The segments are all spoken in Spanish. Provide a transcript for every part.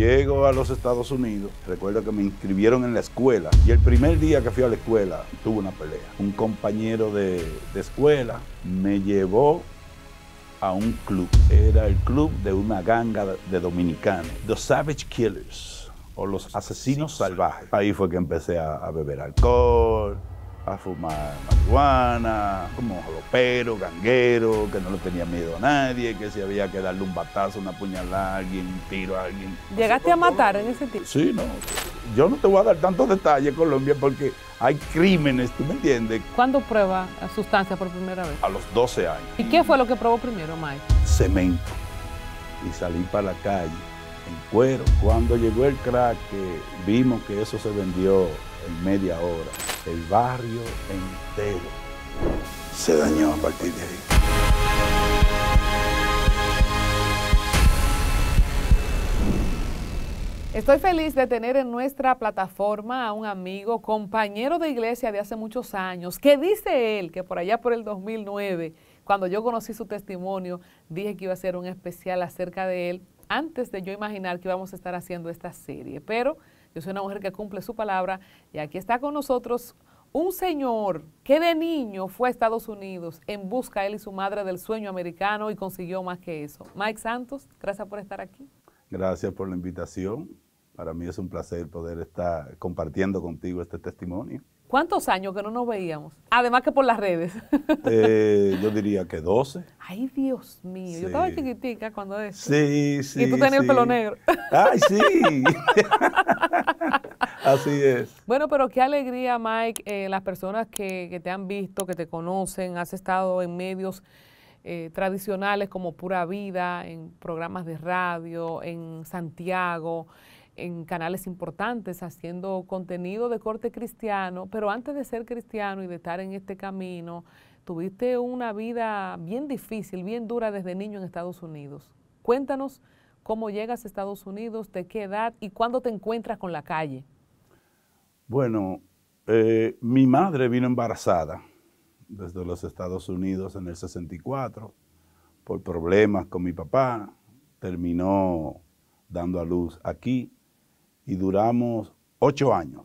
llego a los Estados Unidos, recuerdo que me inscribieron en la escuela y el primer día que fui a la escuela tuve una pelea. Un compañero de, escuela me llevó a un club. Era el club de una ganga de dominicanos, Los Savage Killers o los asesinos salvajes. Ahí fue que empecé a beber alcohol, a fumar marihuana, como jalopero, ganguero, que no le tenía miedo a nadie, que si había que darle un batazo, una puñalada a alguien, un tiro a alguien. ¿Llegaste a matar en ese tiempo? Sí, no. Yo no te voy a dar tantos detalles, Colombia, porque hay crímenes, ¿tú me entiendes? ¿Cuándo prueba sustancia por primera vez? A los 12 años. ¿Y qué fue lo que probó primero, Mike? Cemento. Y salí para la calle en cuero. Cuando llegó el crack, vimos que eso se vendió media hora. El barrio entero se dañó a partir de ahí. Estoy feliz de tener en nuestra plataforma a un amigo, compañero de iglesia de hace muchos años, que dice él que por allá por el 2009, cuando yo conocí su testimonio, dije que iba a hacer un especial acerca de él antes de yo imaginar que íbamos a estar haciendo esta serie. Pero yo soy una mujer que cumple su palabra y aquí está con nosotros un señor que de niño fue a Estados Unidos en busca él y su madre del sueño americano y consiguió más que eso. Mike Santos, gracias por estar aquí. Gracias por la invitación. Para mí es un placer poder estar compartiendo contigo este testimonio. ¿Cuántos años que no nos veíamos? Además que por las redes. Eh, yo diría que 12. Ay, Dios mío. Yo estaba chiquitica cuando eso. Sí, sí. Y tú tenías el pelo negro. Ay, sí. Así es. Bueno, pero qué alegría, Mike, eh, las personas que, te han visto, que te conocen, has estado en medios eh, tradicionales como Pura Vida, en programas de radio, en Santiago en canales importantes haciendo contenido de corte cristiano, pero antes de ser cristiano y de estar en este camino, tuviste una vida bien difícil, bien dura desde niño en Estados Unidos. Cuéntanos cómo llegas a Estados Unidos, de qué edad y cuándo te encuentras con la calle. Bueno, eh, mi madre vino embarazada desde los Estados Unidos en el 64 por problemas con mi papá. Terminó dando a luz aquí y duramos ocho años.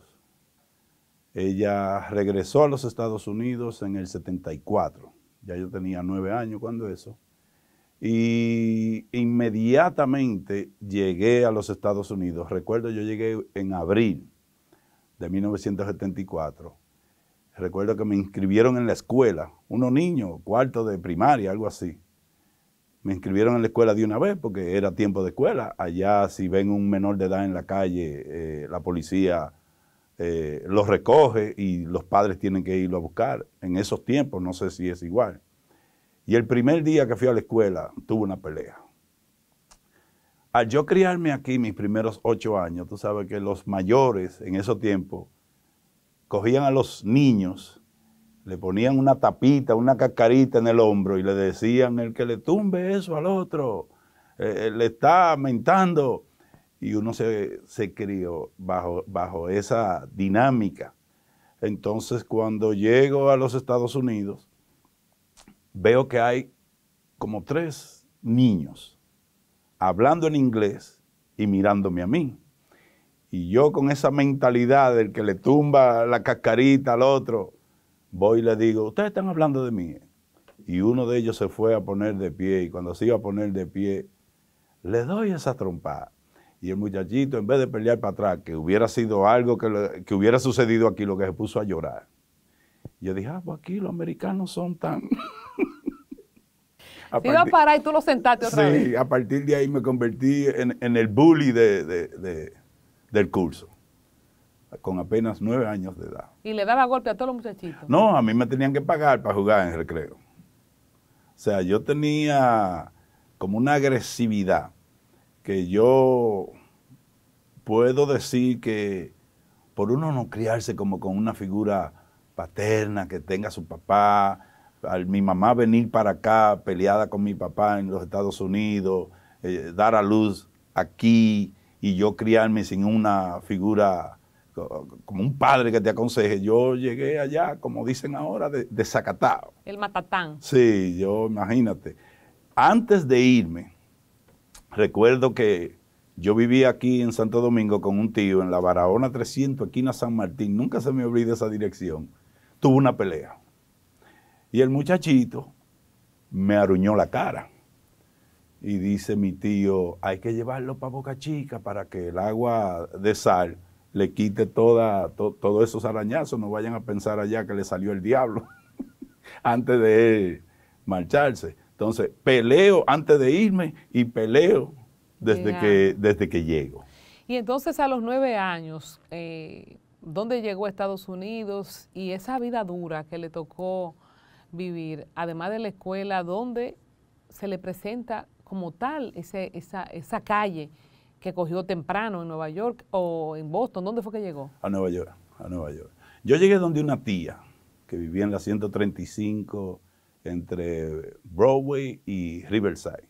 Ella regresó a los Estados Unidos en el 74, ya yo tenía nueve años cuando eso, y inmediatamente llegué a los Estados Unidos. Recuerdo, yo llegué en abril de 1974. Recuerdo que me inscribieron en la escuela, unos niños, cuarto de primaria, algo así me inscribieron en la escuela de una vez porque era tiempo de escuela. Allá si ven un menor de edad en la calle, eh, la policía lo eh, los recoge y los padres tienen que irlo a buscar. En esos tiempos no sé si es igual. Y el primer día que fui a la escuela tuve una pelea. Al yo criarme aquí mis primeros ocho años, tú sabes que los mayores en esos tiempos cogían a los niños le ponían una tapita, una cascarita en el hombro y le decían, el que le tumbe eso al otro, eh, eh, le está mentando. Y uno se, se crió bajo, bajo esa dinámica. Entonces cuando llego a los Estados Unidos, veo que hay como tres niños hablando en inglés y mirándome a mí. Y yo con esa mentalidad del que le tumba la cascarita al otro, Voy y le digo, ustedes están hablando de mí. Y uno de ellos se fue a poner de pie y cuando se iba a poner de pie, le doy esa trompada. Y el muchachito, en vez de pelear para atrás, que hubiera sido algo que, hubiera sucedido aquí, lo que se puso a llorar. Yo dije, ah, pues aquí los americanos son tan... Iba a parar y tú lo sentaste otra vez. Sí, a partir de ahí me convertí en, el bully de, del curso con apenas nueve años de edad. ¿Y le daba golpe a todos los muchachitos? No, a mí me tenían que pagar para jugar en recreo. O sea, yo tenía como una agresividad que yo puedo decir que por uno no criarse como con una figura paterna que tenga su papá, mi mamá venir para acá peleada con mi papá en los Estados Unidos, eh, dar a luz aquí y yo criarme sin una figura como un padre que te aconseje. Yo llegué allá, como dicen ahora, desacatado. El matatán. Sí, yo imagínate. Antes de irme, recuerdo que yo vivía aquí en Santo Domingo con un tío en la Barahona 300, aquí en San Martín. Nunca se me olvida esa dirección. Tuvo una pelea. Y el muchachito me aruñó la cara. Y dice mi tío, hay que llevarlo para Boca Chica para que el agua de sal le quite toda, todos esos arañazos, no vayan a pensar allá que le salió el diablo antes de marcharse. Entonces, peleo antes de irme y peleo desde, que, desde que llego. Y entonces a los nueve años, eh, ¿dónde llegó a Estados Unidos y esa vida dura que le tocó vivir, además de la escuela, ¿dónde se le presenta como tal esa, esa calle? que cogió temprano en Nueva York o en Boston. ¿Dónde fue que llegó? A Nueva York, a Nueva York. Yo llegué donde una tía que vivía en la 135 entre Broadway y Riverside,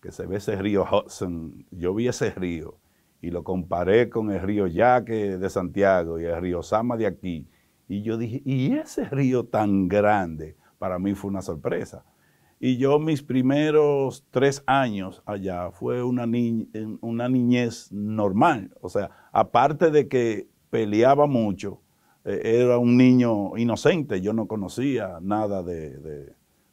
que se ve ese río Hudson. Yo vi ese río y lo comparé con el río Yaque de Santiago y el río Sama de aquí. Y yo dije, ¿y ese río tan grande? Para mí fue una sorpresa y yo mis primeros tres años allá fue una, una niñez normal. O sea, aparte de que peleaba mucho, eh, era un niño inocente. Yo no conocía nada de,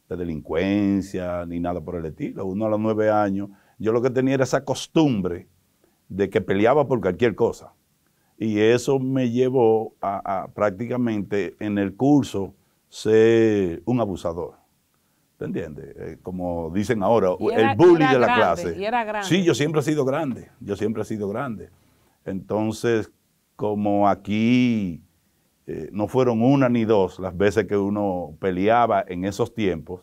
delincuencia ni nada por el estilo. Uno a los nueve años, yo lo que tenía era esa costumbre de que peleaba por cualquier cosa. Y eso me llevó a, a prácticamente en el curso ser un abusador. ¿Te entiendes? Eh, como dicen ahora, el bully de la clase. Sí, yo siempre he sido grande, yo siempre he sido grande. Entonces, como aquí eh, no fueron una ni dos las veces que uno peleaba en esos tiempos,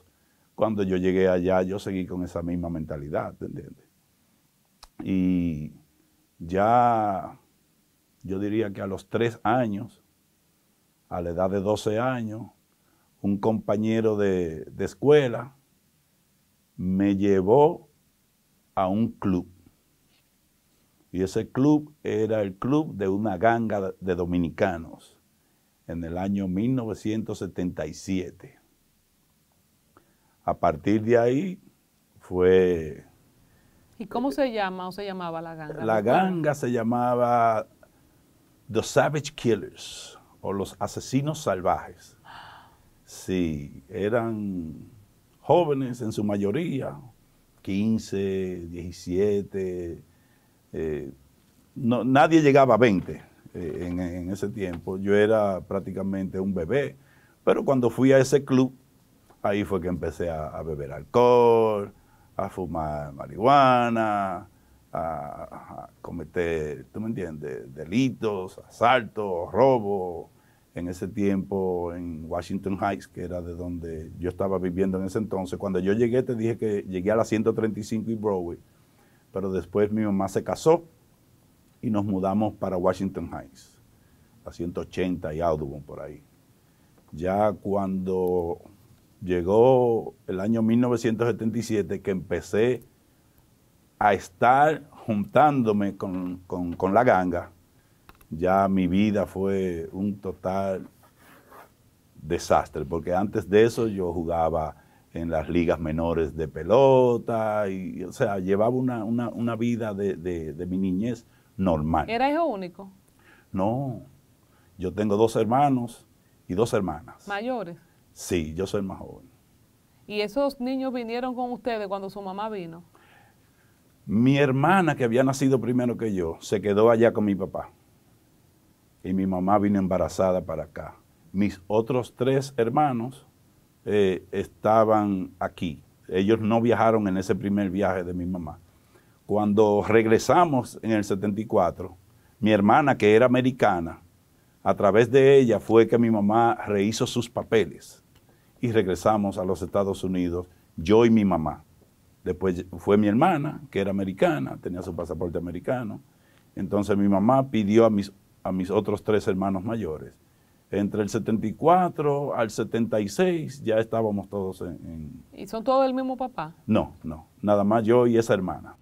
cuando yo llegué allá yo seguí con esa misma mentalidad, ¿te entiendes? Y ya, yo diría que a los tres años, a la edad de 12 años, un compañero de, escuela me llevó a un club. Y ese club era el club de una ganga de dominicanos en el año 1977. A partir de ahí fue... ¿Y cómo se llama o se llamaba la ganga? La ganga se llamaba The Savage Killers o los asesinos salvajes. Sí, eran jóvenes en su mayoría, 15, 17, eh, no, nadie llegaba a 20 eh, en, ese tiempo. Yo era prácticamente un bebé, pero cuando fui a ese club, ahí fue que empecé a, beber alcohol, a fumar marihuana, a, a cometer, ¿tú me entiendes?, delitos, asaltos, robos en ese tiempo en Washington Heights, que era de donde yo estaba viviendo en ese entonces. Cuando yo llegué, te dije que llegué a la 135 y Broadway, pero después mi mamá se casó y nos mudamos para Washington Heights, a 180 y Audubon por ahí. Ya cuando llegó el año 1977, que empecé a estar juntándome con la ganga, ya mi vida fue un total desastre, porque antes de eso yo jugaba en las ligas menores de pelota, y, o sea, llevaba una, vida de, mi niñez normal. ¿Era hijo único? No, yo tengo dos hermanos y dos hermanas. ¿Mayores? Sí, yo soy más joven. ¿Y esos niños vinieron con ustedes cuando su mamá vino? Mi hermana, que había nacido primero que yo, se quedó allá con mi papá y mi mamá vino embarazada para acá. Mis otros tres hermanos eh, estaban aquí. Ellos no viajaron en ese primer viaje de mi mamá. Cuando regresamos en el 74, mi hermana, que era americana, a través de ella fue que mi mamá rehizo sus papeles y regresamos a los Estados Unidos, yo y mi mamá. Después fue mi hermana, que era americana, tenía su pasaporte americano. Entonces mi mamá pidió a mis a mis otros tres hermanos mayores. Entre el 74 al 76 ya estábamos todos en, ¿Y son todos del mismo papá? No, no, nada más yo y esa hermana.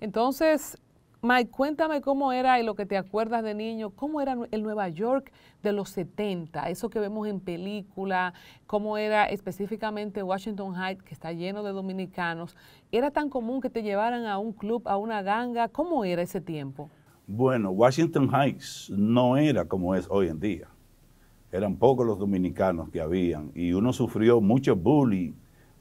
Entonces, Mike, cuéntame cómo era y lo que te acuerdas de niño, cómo era el Nueva York de los 70, eso que vemos en película, cómo era específicamente Washington Heights, que está lleno de dominicanos. ¿Era tan común que te llevaran a un club, a una ganga? ¿Cómo era ese tiempo? Bueno, Washington Heights no era como es hoy en día. Eran pocos los dominicanos que habían y uno sufrió mucho bullying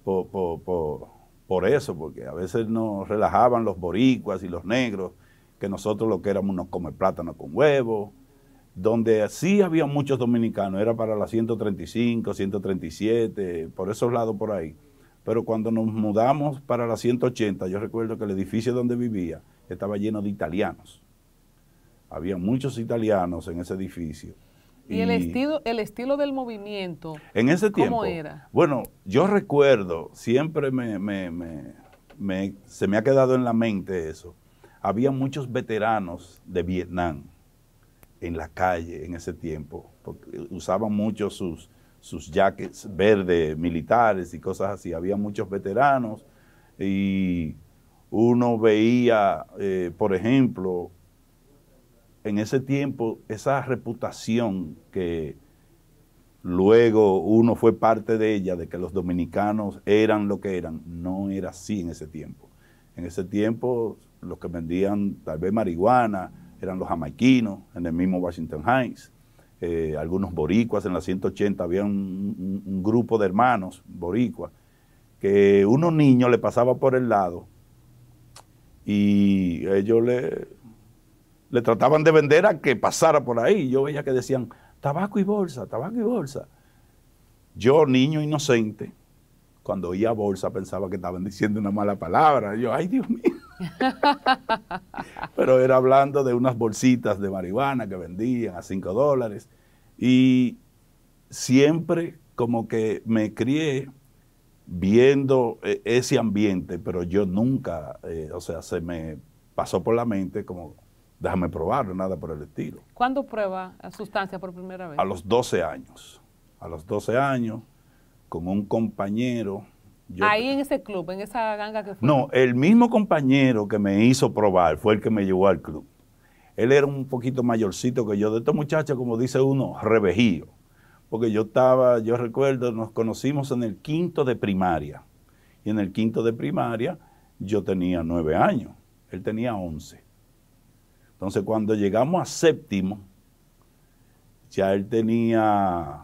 por, eso, porque a veces nos relajaban los boricuas y los negros, que nosotros lo que éramos nos come plátano con huevo. Donde sí había muchos dominicanos, era para la 135, 137, por esos lados por ahí pero cuando nos mudamos para la 180, yo recuerdo que el edificio donde vivía estaba lleno de italianos había muchos italianos en ese edificio. ¿Y, el, estilo, el estilo del movimiento? En ese tiempo. ¿Cómo era? Bueno, yo recuerdo, siempre me, se me ha quedado en la mente eso. Había muchos veteranos de Vietnam en la calle en ese tiempo, usaban mucho sus, sus jackets verdes militares y cosas así. Había muchos veteranos y uno veía, eh, por ejemplo, en ese tiempo esa reputación que luego uno fue parte de ella, de que los dominicanos eran lo que eran, no era así en ese tiempo. En ese tiempo los que vendían tal vez marihuana eran los jamaiquinos en el mismo Washington Heights, eh, algunos boricuas en la 180, había un, grupo de hermanos boricuas que unos niños le pasaba por el lado y ellos le, le trataban de vender a que pasara por ahí. Yo veía que decían, tabaco y bolsa, tabaco y bolsa. Yo, niño inocente, cuando oía bolsa pensaba que estaban diciendo una mala palabra. Yo, ay Dios mío. Pero era hablando de unas bolsitas de marihuana que vendían a cinco dólares. Y siempre como que me crié viendo eh, ese ambiente, pero yo nunca, eh, o sea, se me pasó por la mente como déjame probarlo, nada por el estilo. ¿Cuándo prueba sustancia por primera vez? A los 12 años. A los 12 años, con un compañero. Ahí en ese club, en esa ganga que fue. No, el mismo compañero que me hizo probar fue el que me llevó al club. Él era un poquito mayorcito que yo, de estos muchachos, como dice uno, revejío. Porque yo estaba, yo recuerdo, nos conocimos en el quinto de primaria. Y en el quinto de primaria yo tenía nueve años, él tenía once. Entonces, cuando llegamos a séptimo, ya él tenía,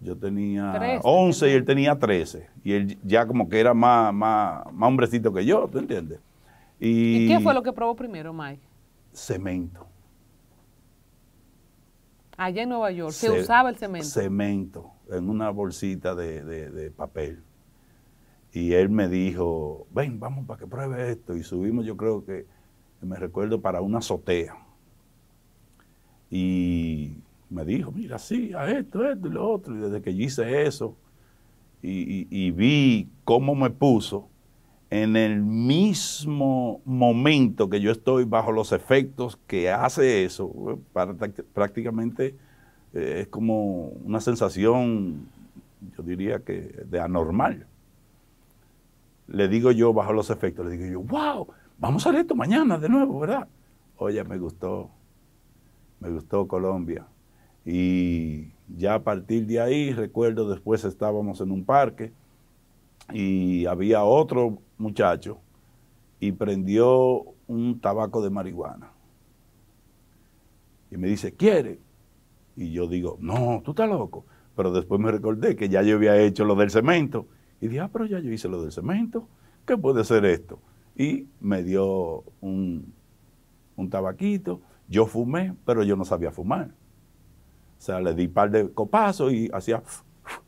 yo tenía 11 y él tenía 13. Y él ya como que era más, más, más hombrecito que yo, ¿tú entiendes? Y, qué fue lo que probó primero, Mike? Cemento. Allá en Nueva York, se, usaba el cemento. Cemento, en una bolsita de papel. Y él me dijo, ven, vamos para que pruebe esto. Y subimos, yo creo que me recuerdo, para una azotea. Y me dijo, mira, sí, a esto, esto y lo otro. Y desde que yo hice eso y, vi cómo me puso, en el mismo momento que yo estoy bajo los efectos que hace eso, prácticamente eh, es como una sensación, yo diría que de anormal. Le digo yo bajo los efectos, le digo yo, wow, Vamos a ver esto mañana de nuevo, ¿verdad? Oye, me gustó, me gustó Colombia. Y ya a partir de ahí, recuerdo, después estábamos en un parque y había otro muchacho y prendió un tabaco de marihuana. Y me dice, ¿quiere? Y yo digo, no, tú estás loco. Pero después me recordé que ya yo había hecho lo del cemento. Y dije, ah, pero ya yo hice lo del cemento. ¿Qué puede ser esto? y me dio un, tabaquito. Yo fumé, pero yo no sabía fumar. O sea, le di un par de copazos y hacía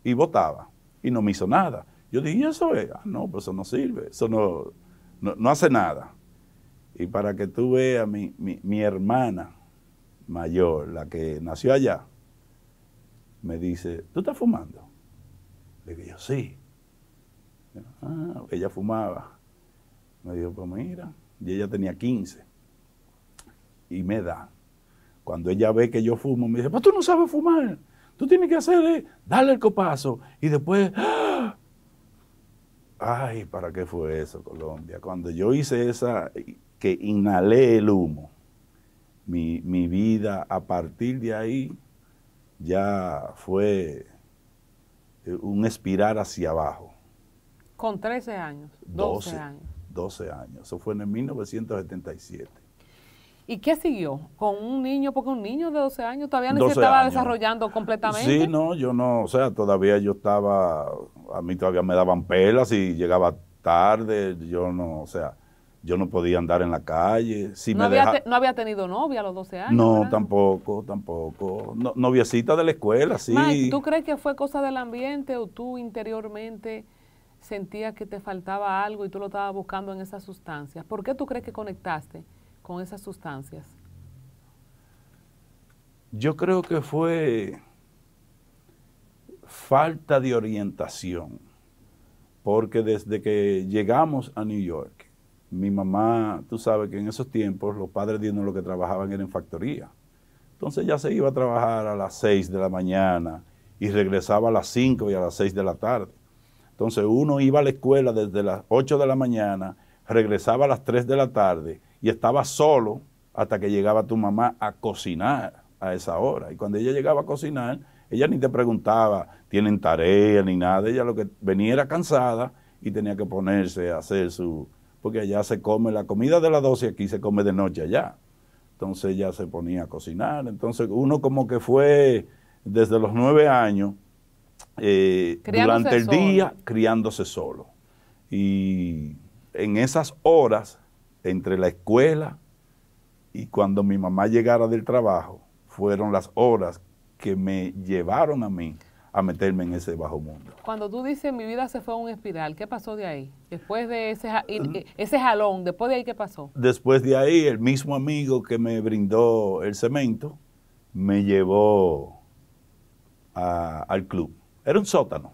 y botaba. Y no me hizo nada. Yo dije, eso Ah, no, eso no sirve. Eso no, hace nada. Y para que tú veas, mi, hermana mayor, la que nació allá, me dice, ¿tú estás fumando? Le digo yo, sí. Ah, ella fumaba. Me dijo, pues mira, y ella tenía 15. Y me da. Cuando ella ve que yo fumo, me dice, pues tú no sabes fumar. Tú tienes que hacer eh, darle el copazo y después... ¡ah! Ay, ¿para qué fue eso, Colombia? Cuando yo hice esa, que inhalé el humo, mi, vida a partir de ahí ya fue eh, un espirar hacia abajo. Con 13 años, 12. años. 12 años. Eso fue en 1977. ¿Y qué siguió? ¿Con un niño? Porque un niño de 12 años todavía no se estaba desarrollando completamente. Sí, no, yo no, o sea, todavía yo estaba, a mí todavía me daban pelas y llegaba tarde, yo no, o sea, yo no podía andar en la calle. Si no, había, tenido novia a los 12 años. No, tampoco, tampoco. noviecita de la escuela, sí. ¿tú crees que fue cosa del ambiente o tú interiormente? sentía que te faltaba algo y tú lo estabas buscando en esas sustancias. ¿Por qué tú crees que conectaste con esas sustancias? Yo creo que fue falta de orientación, porque desde que llegamos a New York, mi mamá, tú sabes que en esos tiempos los padres de lo que trabajaban era en factoría. Entonces ya se iba a trabajar a las 6 de la mañana y regresaba a las 5 y a las 6 de la tarde. Entonces uno iba a la escuela desde las 8 de la mañana, regresaba a las 3 de la tarde y estaba solo hasta que llegaba tu mamá a cocinar a esa hora. Y cuando ella llegaba a cocinar, ella ni te preguntaba, tienen tarea ni nada. Ella lo que venía era cansada y tenía que ponerse a hacer su... Porque allá se come la comida de las y aquí se come de noche allá. Entonces ella se ponía a cocinar. Entonces uno como que fue desde los nueve años eh, durante el día criándose solo. Y en esas horas, entre la escuela y cuando mi mamá llegara del trabajo, fueron las horas que me llevaron a mí a meterme en ese bajo mundo. Cuando tú dices mi vida se fue a un espiral, ¿qué pasó de ahí? Después de ese, ese jalón, después de ahí, ¿qué pasó? Después de ahí, el mismo amigo que me brindó el cemento me llevó al club. Era un sótano,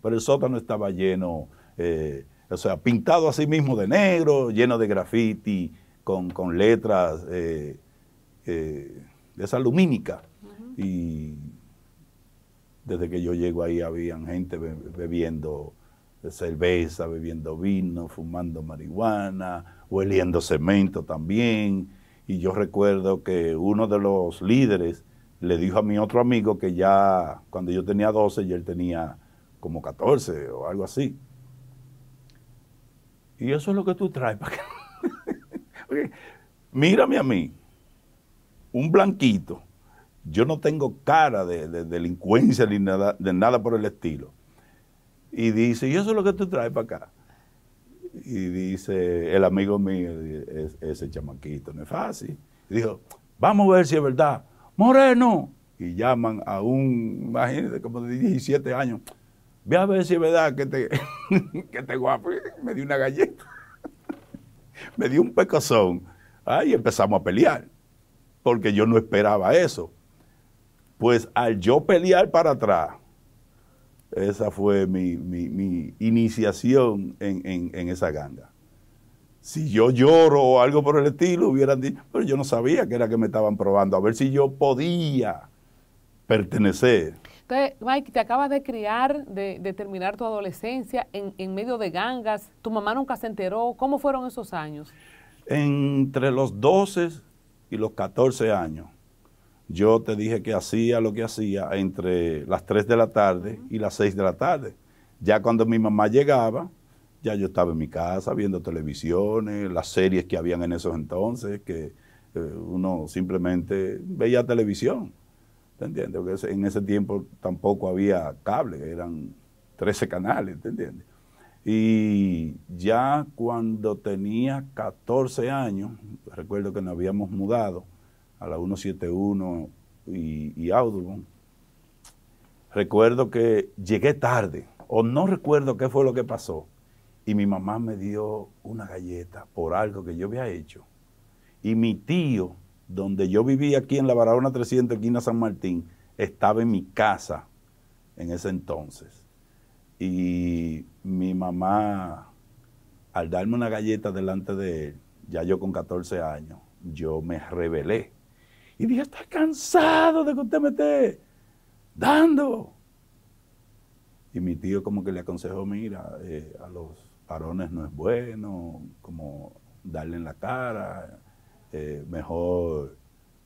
pero el sótano estaba lleno, eh, o sea, pintado a sí mismo de negro, lleno de graffiti, con, letras de eh, eh, esa lumínica. Y desde que yo llego ahí había gente bebiendo cerveza, bebiendo vino, fumando marihuana, hueliendo cemento también. Y yo recuerdo que uno de los líderes le dijo a mi otro amigo que ya cuando yo tenía 12 y él tenía como 14 o algo así. Y eso es lo que tú traes para acá. Mírame a mí, un blanquito. Yo no tengo cara de, delincuencia ni nada, de nada por el estilo. Y dice, y eso es lo que tú traes para acá. Y dice, el amigo mío, ese chamaquito, no es fácil. dijo, vamos a ver si es verdad Moreno. Y llaman a un, imagínate, como de 17 años. Ve a ver si es verdad que te, este, te este guapo. Eh, me dio una galleta. Me dio un pecazón. Ahí empezamos a pelear. Porque yo no esperaba eso. Pues al yo pelear para atrás, esa fue mi, iniciación en, en esa ganga. Si yo lloro o algo por el estilo, hubieran dicho, pero yo no sabía que era que me estaban probando, a ver si yo podía pertenecer. Entonces, Mike, te acabas de criar, de, terminar tu adolescencia en, medio de gangas, tu mamá nunca se enteró, ¿cómo fueron esos años? Entre los 12 y los 14 años, yo te dije que hacía lo que hacía entre las 3 de la tarde y las 6 de la tarde. Ya cuando mi mamá llegaba, ya yo estaba en mi casa viendo televisiones, las series que habían en esos entonces, que eh, uno simplemente veía televisión. entiendes? Porque en ese tiempo tampoco había cable, eran 13 canales, ¿entiende? entiendes? Y ya cuando tenía 14 años, recuerdo que nos habíamos mudado a la 171 y, y Audubon, recuerdo que llegué tarde, o no recuerdo qué fue lo que pasó, y mi mamá me dio una galleta por algo que yo había hecho. Y mi tío, donde yo vivía aquí en la Barahona 300, en San Martín, estaba en mi casa en ese entonces. Y mi mamá, al darme una galleta delante de él, ya yo con 14 años, yo me rebelé. Y dije, está cansado de que usted me esté dando. Y mi tío como que le aconsejó, mira, eh, a los varones no es bueno, como darle en la cara, eh, mejor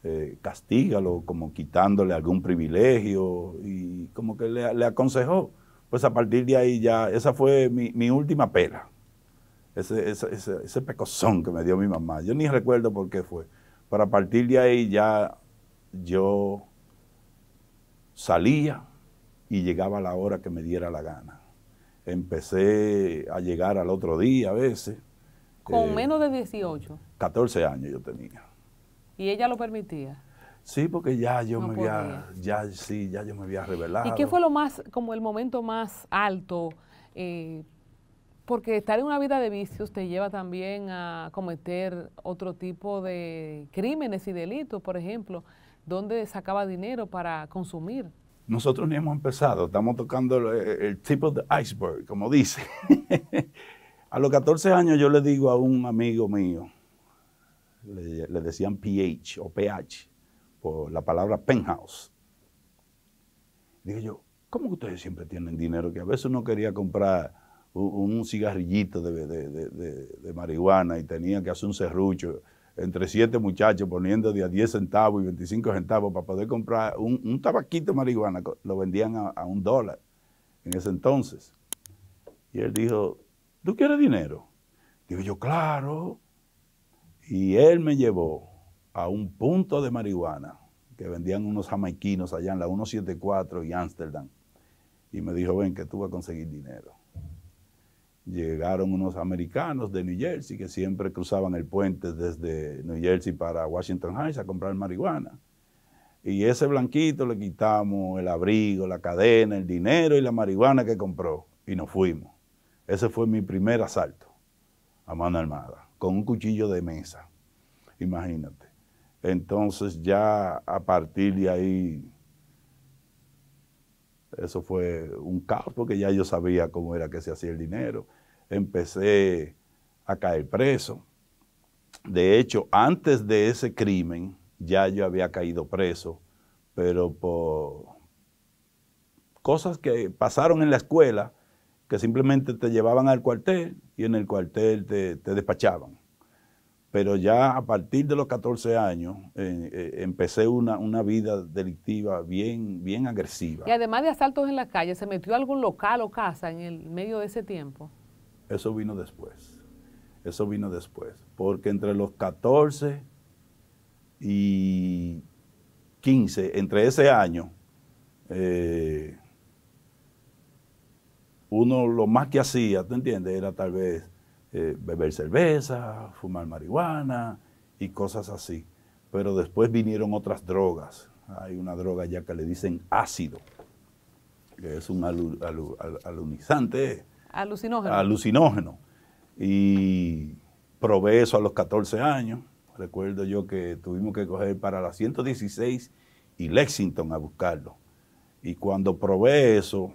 eh, castígalo, como quitándole algún privilegio, y como que le, aconsejó. Pues a partir de ahí ya, esa fue mi, última pela, ese, ese, pecozón que me dio mi mamá. Yo ni recuerdo por qué fue, pero a partir de ahí ya yo salía y llegaba la hora que me diera la gana. Empecé a llegar al otro día a veces. ¿Con eh, menos de 18? 14 años yo tenía. ¿Y ella lo permitía? Sí, porque ya yo me había, ya sí, ya yo me había revelado. ¿Y qué fue lo más, como el momento más alto? Eh, porque estar en una vida de vicios te lleva también a cometer otro tipo de crímenes y delitos, por ejemplo, donde sacaba dinero para consumir. Nosotros ni hemos empezado, estamos tocando el, tip of the iceberg, como dice. a los 14 años yo le digo a un amigo mío, le, decían PH o PH, por la palabra penthouse. Digo yo, ¿cómo que ustedes siempre tienen dinero? Que a veces uno quería comprar un, cigarrillito de, de marihuana y tenía que hacer un serrucho entre siete muchachos poniendo de a 10 centavos y 25 centavos para poder comprar un, tabaquito de marihuana, lo vendían a, un dólar en ese entonces. Y él dijo, ¿tú quieres dinero? Digo yo, claro. Y él me llevó a un punto de marihuana que vendían unos jamaiquinos allá en la 174 y Ámsterdam. Y me dijo, ven, que tú vas a conseguir dinero llegaron unos americanos de New Jersey que siempre cruzaban el puente desde New Jersey para Washington Heights a comprar marihuana. Y ese blanquito le quitamos el abrigo, la cadena, el dinero y la marihuana que compró. Y nos fuimos. Ese fue mi primer asalto a mano armada, con un cuchillo de mesa. Imagínate. Entonces ya a partir de ahí eso fue un caos porque ya yo sabía cómo era que se hacía el dinero. Empecé a caer preso. De hecho, antes de ese crimen, ya yo había caído preso, pero por cosas que pasaron en la escuela, que simplemente te llevaban al cuartel y en el cuartel te, te despachaban pero ya a partir de los 14 años eh, eh, empecé una, vida delictiva bien, bien agresiva. Y además de asaltos en la calle, ¿se metió a algún local o casa en el medio de ese tiempo? Eso vino después, eso vino después, porque entre los 14 y 15, entre ese año, eh, uno lo más que hacía, tú entiendes? Era tal vez eh, beber cerveza, fumar marihuana y cosas así. Pero después vinieron otras drogas. Hay una droga ya que le dicen ácido, que es un alunizante. Alucinógeno. Alucinógeno. Y probé eso a los 14 años. Recuerdo yo que tuvimos que coger para la 116 y Lexington a buscarlo. Y cuando probé eso,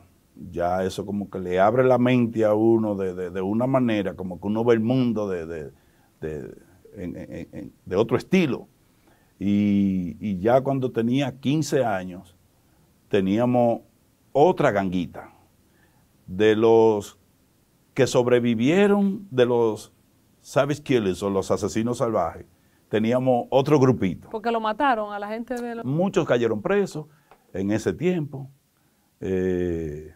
ya eso como que le abre la mente a uno de, una manera, como que uno ve el mundo de, de otro estilo. Y, ya cuando tenía 15 años, teníamos otra ganguita de los que sobrevivieron de los savage killers o los asesinos salvajes. Teníamos otro grupito. Porque lo mataron a la gente de los... Muchos cayeron presos en ese tiempo. Eh,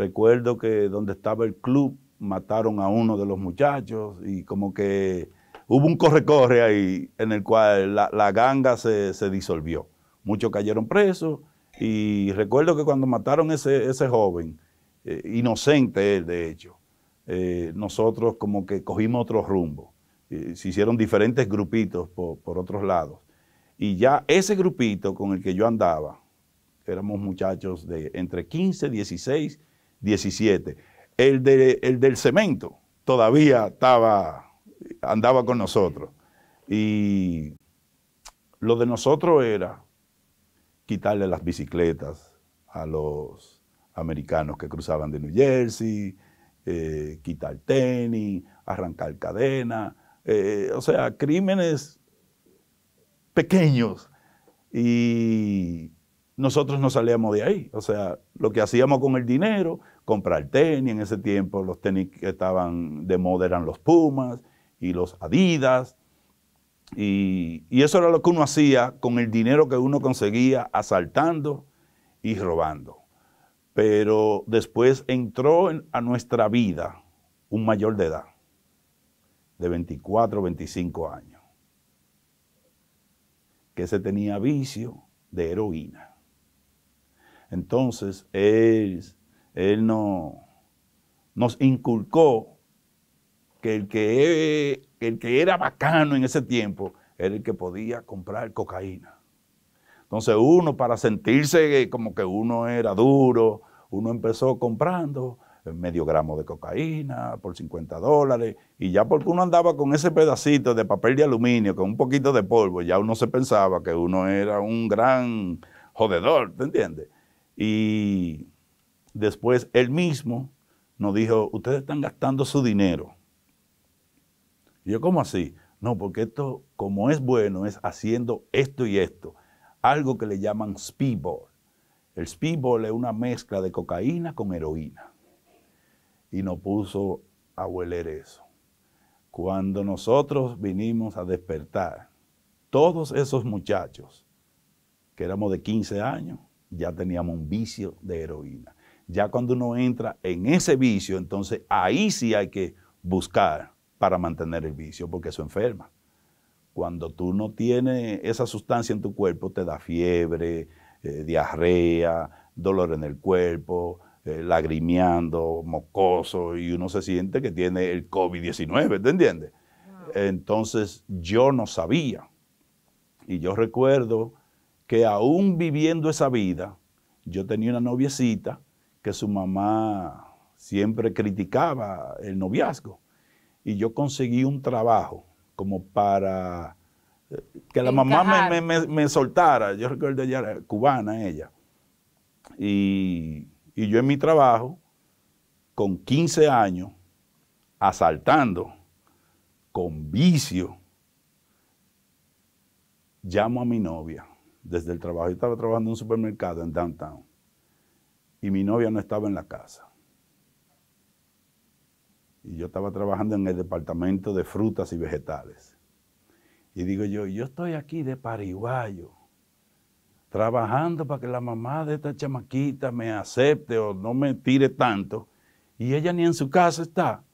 Recuerdo que donde estaba el club mataron a uno de los muchachos y como que hubo un corre-corre ahí en el cual la, ganga se, disolvió. Muchos cayeron presos y recuerdo que cuando mataron ese, ese joven, eh, inocente él de hecho, eh, nosotros como que cogimos otro rumbo. Eh, se hicieron diferentes grupitos por, por otros lados. Y ya ese grupito con el que yo andaba, éramos muchachos de entre 15, 16 17. El, del cemento todavía estaba, andaba con nosotros. Y lo de nosotros era quitarle las bicicletas a los americanos que cruzaban de New Jersey, eh, quitar tenis, arrancar cadena, eh, o sea, crímenes pequeños. Y nosotros no salíamos de ahí. O sea, lo que hacíamos con el dinero, comprar tenis, en ese tiempo los tenis que estaban de moda eran los Pumas y los Adidas. Y, eso era lo que uno hacía con el dinero que uno conseguía asaltando y robando. Pero después entró a nuestra vida un mayor de edad, de 24, 25 años, que se tenía vicio de heroína. Entonces, Él, él no, nos inculcó que el que, el que era bacano en ese tiempo era el que podía comprar cocaína. Entonces uno, para sentirse como que uno era duro, uno empezó comprando medio gramo de cocaína por 50 dólares y ya porque uno andaba con ese pedacito de papel de aluminio con un poquito de polvo, ya uno se pensaba que uno era un gran jodedor, ¿te entiendes? Y después él mismo nos dijo, ustedes están gastando su dinero. yo, ¿cómo así? No, porque esto, como es bueno, es haciendo esto y esto. Algo que le llaman speedball. El speedball es una mezcla de cocaína con heroína. Y nos puso a hueler eso. Cuando nosotros vinimos a despertar, todos esos muchachos, que éramos de 15 años, ya teníamos un vicio de heroína. Ya cuando uno entra en ese vicio, entonces ahí sí hay que buscar para mantener el vicio, porque eso enferma. Cuando tú no tienes esa sustancia en tu cuerpo, te da fiebre, eh, diarrea, dolor en el cuerpo, lagrimiando eh, lagrimeando, mocoso, y uno se siente que tiene el COVID-19, ¿te entiendes? Entonces yo no sabía. Y yo recuerdo que aún viviendo esa vida, yo tenía una noviecita que su mamá siempre criticaba el noviazgo. Y yo conseguí un trabajo como para eh, que la mamá me, soltara. Yo recuerdo ella era cubana, ella. y yo en mi trabajo, con 15 años, asaltando, con vicio, llamo a mi novia desde el trabajo. Yo estaba trabajando en un supermercado en downtown y mi novia no estaba en la casa. Y yo estaba trabajando en el departamento de frutas y vegetales. Y digo yo, yo estoy aquí de pariguayo, trabajando para que la mamá de esta chamaquita me acepte o no me tire tanto. Y ella ni en su casa está.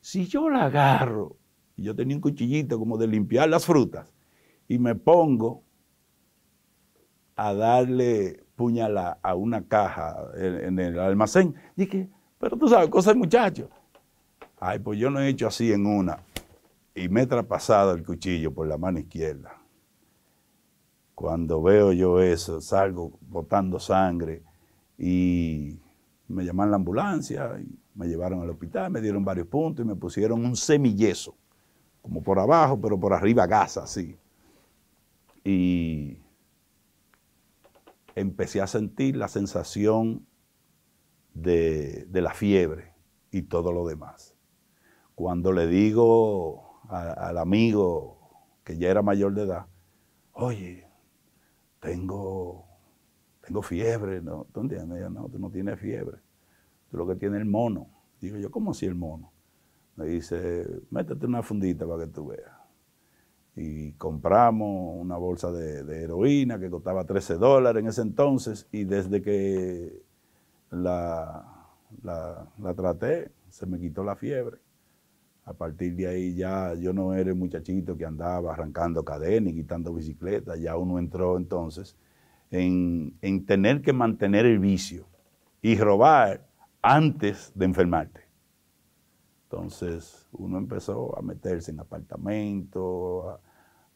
Si yo la agarro, y yo tenía un cuchillito como de limpiar las frutas, y me pongo a darle puñala a una caja en, el almacén. Y que, pero tú sabes, cosas, muchachos muchacho. Ay, pues yo lo he hecho así en una. Y me he traspasado el cuchillo por la mano izquierda. Cuando veo yo eso, salgo botando sangre y me llaman la ambulancia, me llevaron al hospital, me dieron varios puntos y me pusieron un semilleso, como por abajo, pero por arriba gasa, así. Y empecé a sentir la sensación de, la fiebre y todo lo demás. Cuando le digo al amigo que ya era mayor de edad, oye, tengo, tengo fiebre, ¿no? ¿Tú entiendes? no, tú no tienes fiebre, tú lo que tienes es el mono. Digo yo, ¿cómo así el mono? Me dice, métete una fundita para que tú veas y compramos una bolsa de, heroína que costaba 13 dólares en ese entonces y desde que la, la, traté se me quitó la fiebre. A partir de ahí ya yo no era el muchachito que andaba arrancando cadena y quitando bicicletas. ya uno entró entonces en, tener que mantener el vicio y robar antes de enfermarte. Entonces uno empezó a meterse en apartamentos,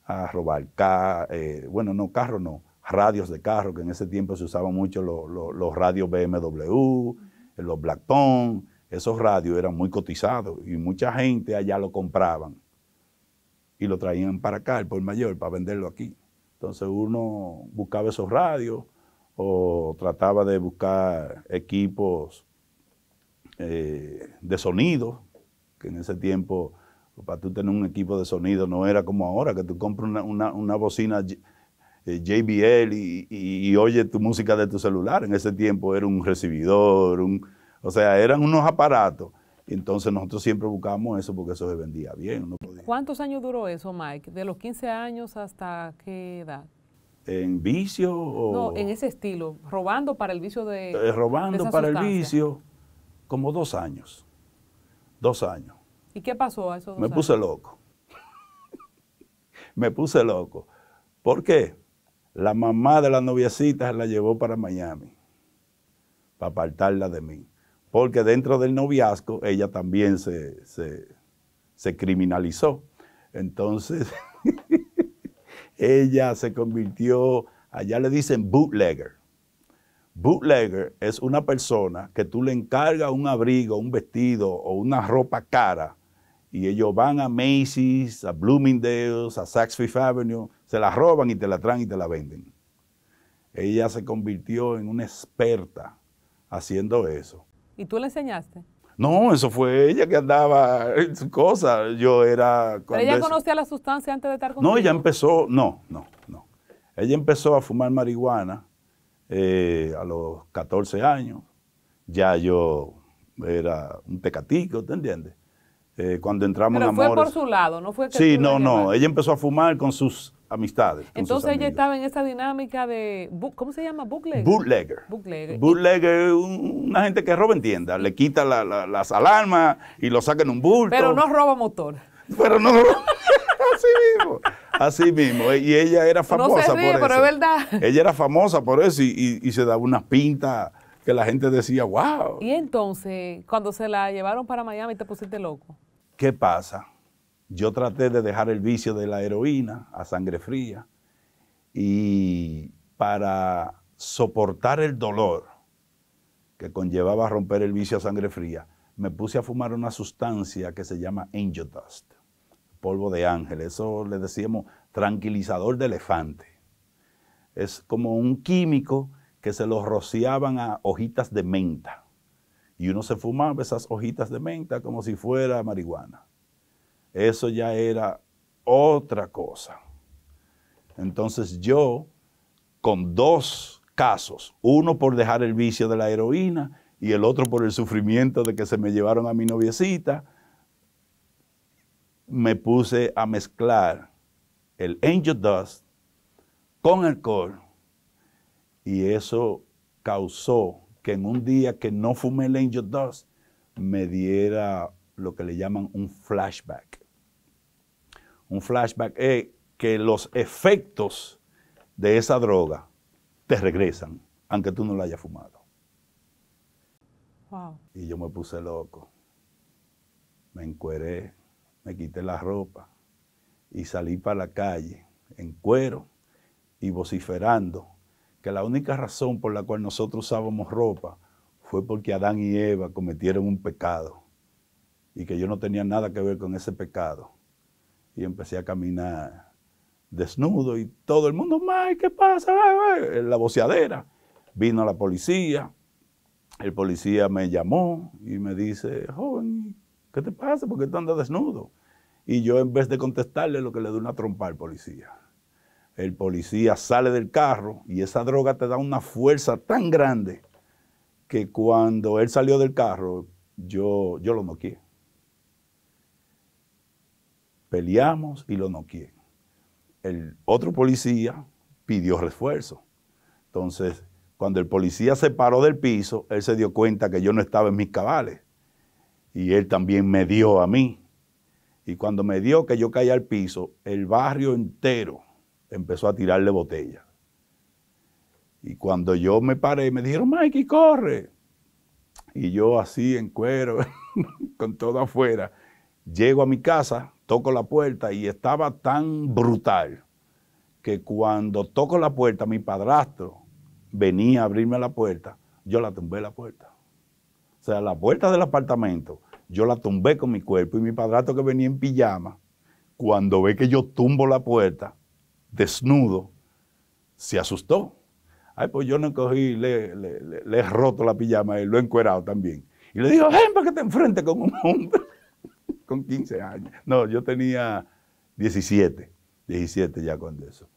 a robar carros, eh, bueno, no, carros, no, radios de carro, que en ese tiempo se usaban mucho los, radios BMW, los Blackton, esos radios eran muy cotizados y mucha gente allá lo compraban y lo traían para acá, el por mayor, para venderlo aquí. Entonces uno buscaba esos radios o trataba de buscar equipos eh, de sonido, que en ese tiempo para tú tener un equipo de sonido no era como ahora, que tú compras una, bocina JBL eh, y, y, oye tu música de tu celular. En ese tiempo era un recibidor, un, o sea, eran unos aparatos. Y entonces nosotros siempre buscamos eso porque eso se vendía bien. ¿Cuántos años duró eso, Mike? ¿De los 15 años hasta qué edad? ¿En vicio? O... No, en ese estilo, robando para el vicio de... Eh, robando para el vicio, como dos años. Dos años. ¿Y qué pasó a eso? Me puse loco. me puse loco. ¿Por qué? La mamá de la noviecita la llevó para Miami para apartarla de mí. Porque dentro del noviazgo ella también se, se, se criminalizó. Entonces, ella se convirtió, allá le dicen bootlegger. Bootlegger es una persona que tú le encargas un abrigo, un vestido o una ropa cara y ellos van a Macy's, a Bloomingdale's, a Saks Fifth Avenue, se la roban y te la traen y te la venden. Ella se convirtió en una experta haciendo eso. ¿Y tú le enseñaste? No, eso fue ella que andaba en su cosa. Yo era. ella conocía la sustancia antes de estar conmigo? No, ella empezó. No, no, no. Ella empezó a fumar marihuana eh, a los 14 años. Ya yo era un tecatico, ¿te entiendes? Eh, cuando entramos Pero fue por su lado, no fue Sí, no, no. Ella empezó a fumar con sus amistades. Entonces ella estaba en esa dinámica de. ¿Cómo se llama? Bootlegger. Bootlegger. Bootlegger, una gente que roba en tienda. Le quita las alarmas y lo saca en un bulto. Pero no roba motor. Pero no roba. así mismo. Así mismo. Y ella era famosa por eso. Pero es verdad. Ella era famosa por eso y, y se daba unas pintas que la gente decía, wow. Y entonces, cuando se la llevaron para Miami, te pusiste loco. ¿Qué pasa? Yo traté de dejar el vicio de la heroína a sangre fría y para soportar el dolor que conllevaba romper el vicio a sangre fría, me puse a fumar una sustancia que se llama angel dust, polvo de ángel. Eso le decíamos tranquilizador de elefante. Es como un químico que se los rociaban a hojitas de menta y uno se fumaba esas hojitas de menta como si fuera marihuana. Eso ya era otra cosa. Entonces yo, con dos casos, uno por dejar el vicio de la heroína y el otro por el sufrimiento de que se me llevaron a mi noviecita, me puse a mezclar el angel dust con alcohol y eso causó que en un día que no fumé el Angel Dust me diera lo que le llaman un flashback. Un flashback es eh, que los efectos de esa droga te regresan, aunque tú no la hayas fumado. Y yo me puse loco. Me encueré, me quité la ropa y salí para la calle en cuero y vociferando que la única razón por la cual nosotros usábamos ropa fue porque Adán y Eva cometieron un pecado y que yo no tenía nada que ver con ese pecado. Y empecé a caminar desnudo y todo el mundo, ¡ay, qué pasa! la boceadera. Vino la policía, el policía me llamó y me dice, joven, ¿qué te pasa? ¿Por qué tú andas desnudo? Y yo en vez de contestarle, lo que le dio una trompa al policía el policía sale del carro y esa droga te da una fuerza tan grande que cuando él salió del carro, yo, yo lo noqué. Peleamos y lo noqué. El otro policía pidió refuerzo. Entonces, cuando el policía se paró del piso, él se dio cuenta que yo no estaba en mis cabales. Y él también me dio a mí. Y cuando me dio que yo caía al piso, el barrio entero empezó a tirarle botella. Y cuando yo me paré, me dijeron, Mikey, corre. Y yo así en cuero, con todo afuera, llego a mi casa, toco la puerta y estaba tan brutal que cuando toco la puerta, mi padrastro venía a abrirme la puerta, yo la tumbé la puerta. O sea, la puerta del apartamento, yo la tumbé con mi cuerpo y mi padrastro que venía en pijama, cuando ve que yo tumbo la puerta, desnudo, se asustó. Ay, pues yo no cogí, le, he roto la pijama y lo he encuerado también. Y le digo, ven para que te enfrente con un hombre con 15 años. No, yo tenía 17, 17 ya con eso.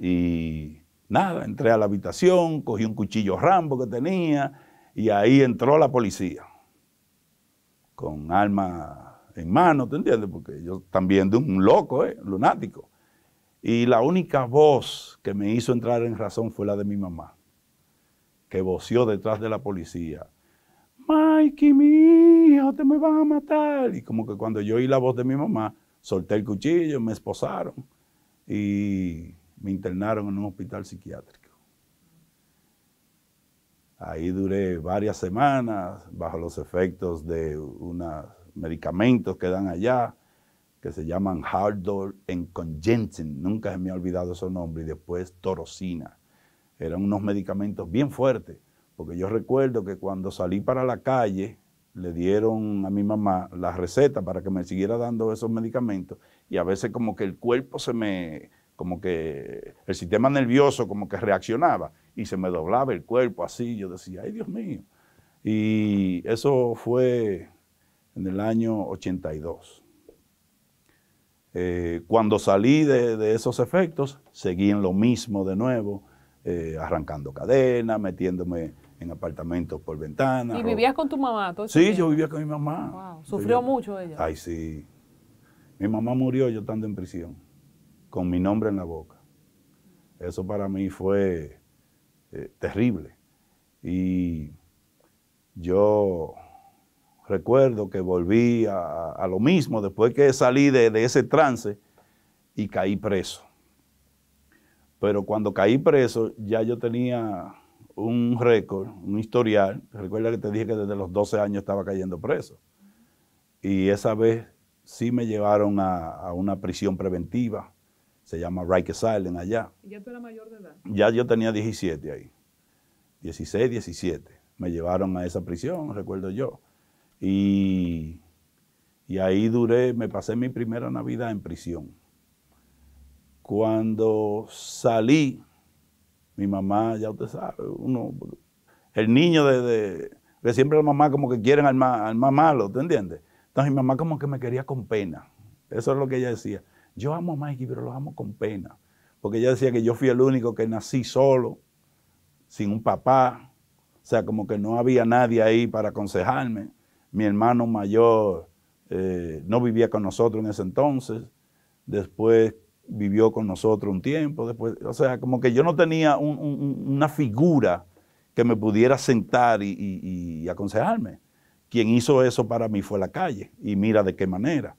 Y nada, entré a la habitación, cogí un cuchillo rambo que tenía y ahí entró la policía con arma en mano, ¿te entiendes? Porque yo también de un loco, ¿eh? lunático. Y la única voz que me hizo entrar en razón fue la de mi mamá, que voció detrás de la policía. Mikey, mi hijo, te me van a matar. Y como que cuando yo oí la voz de mi mamá, solté el cuchillo, me esposaron y me internaron en un hospital psiquiátrico. Ahí duré varias semanas bajo los efectos de unos medicamentos que dan allá que se llaman Hardor en congentin, nunca se me ha olvidado esos nombre, y después Torosina. Eran unos medicamentos bien fuertes, porque yo recuerdo que cuando salí para la calle, le dieron a mi mamá la receta para que me siguiera dando esos medicamentos, y a veces como que el cuerpo se me, como que el sistema nervioso como que reaccionaba, y se me doblaba el cuerpo así, yo decía, ay Dios mío. Y eso fue en el año 82. Eh, cuando salí de, esos efectos, seguí en lo mismo de nuevo, eh, arrancando cadenas, metiéndome en apartamentos por ventanas. ¿Y vivías con tu mamá? Todo sí, yo vivía con mi mamá. ¿Sufrió mucho ella? Ay, sí. Mi mamá murió yo estando en prisión, con mi nombre en la boca. Eso para mí fue eh, terrible. Y yo recuerdo que volví a, lo mismo después que salí de, ese trance y caí preso. Pero cuando caí preso ya yo tenía un récord, un historial. Recuerda que te dije que desde los 12 años estaba cayendo preso. Y esa vez sí me llevaron a, una prisión preventiva, se llama Rikers Island allá. ya tú eras mayor de edad? Ya yo tenía 17 ahí, 16, 17. Me llevaron a esa prisión, recuerdo yo. Y, ahí duré, me pasé mi primera Navidad en prisión. Cuando salí, mi mamá, ya usted sabe, uno, el niño de, siempre la mamá como que quieren al más, al más malo, ¿te entiendes? Entonces mi mamá como que me quería con pena. Eso es lo que ella decía. Yo amo a Mikey, pero lo amo con pena. Porque ella decía que yo fui el único que nací solo, sin un papá. O sea, como que no había nadie ahí para aconsejarme. Mi hermano mayor eh, no vivía con nosotros en ese entonces, después vivió con nosotros un tiempo, después, o sea, como que yo no tenía una figura que me pudiera sentar y, aconsejarme. Quien hizo eso para mí fue la calle, y mira de qué manera,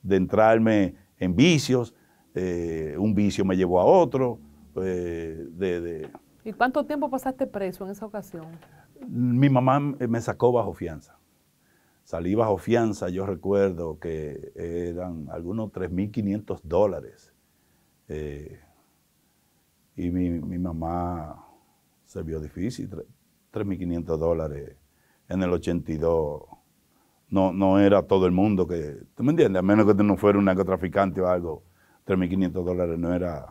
de entrarme en vicios, eh, un vicio me llevó a otro, eh, ¿Y cuánto tiempo pasaste preso en esa ocasión? Mi mamá me sacó bajo fianza. Salí bajo fianza, yo recuerdo que eran algunos 3.500 dólares. Eh, y mi, mamá se vio difícil, 3.500 dólares en el 82. No, no era todo el mundo que, ¿tú me entiendes? A menos que no fuera un narcotraficante o algo, 3.500 dólares no era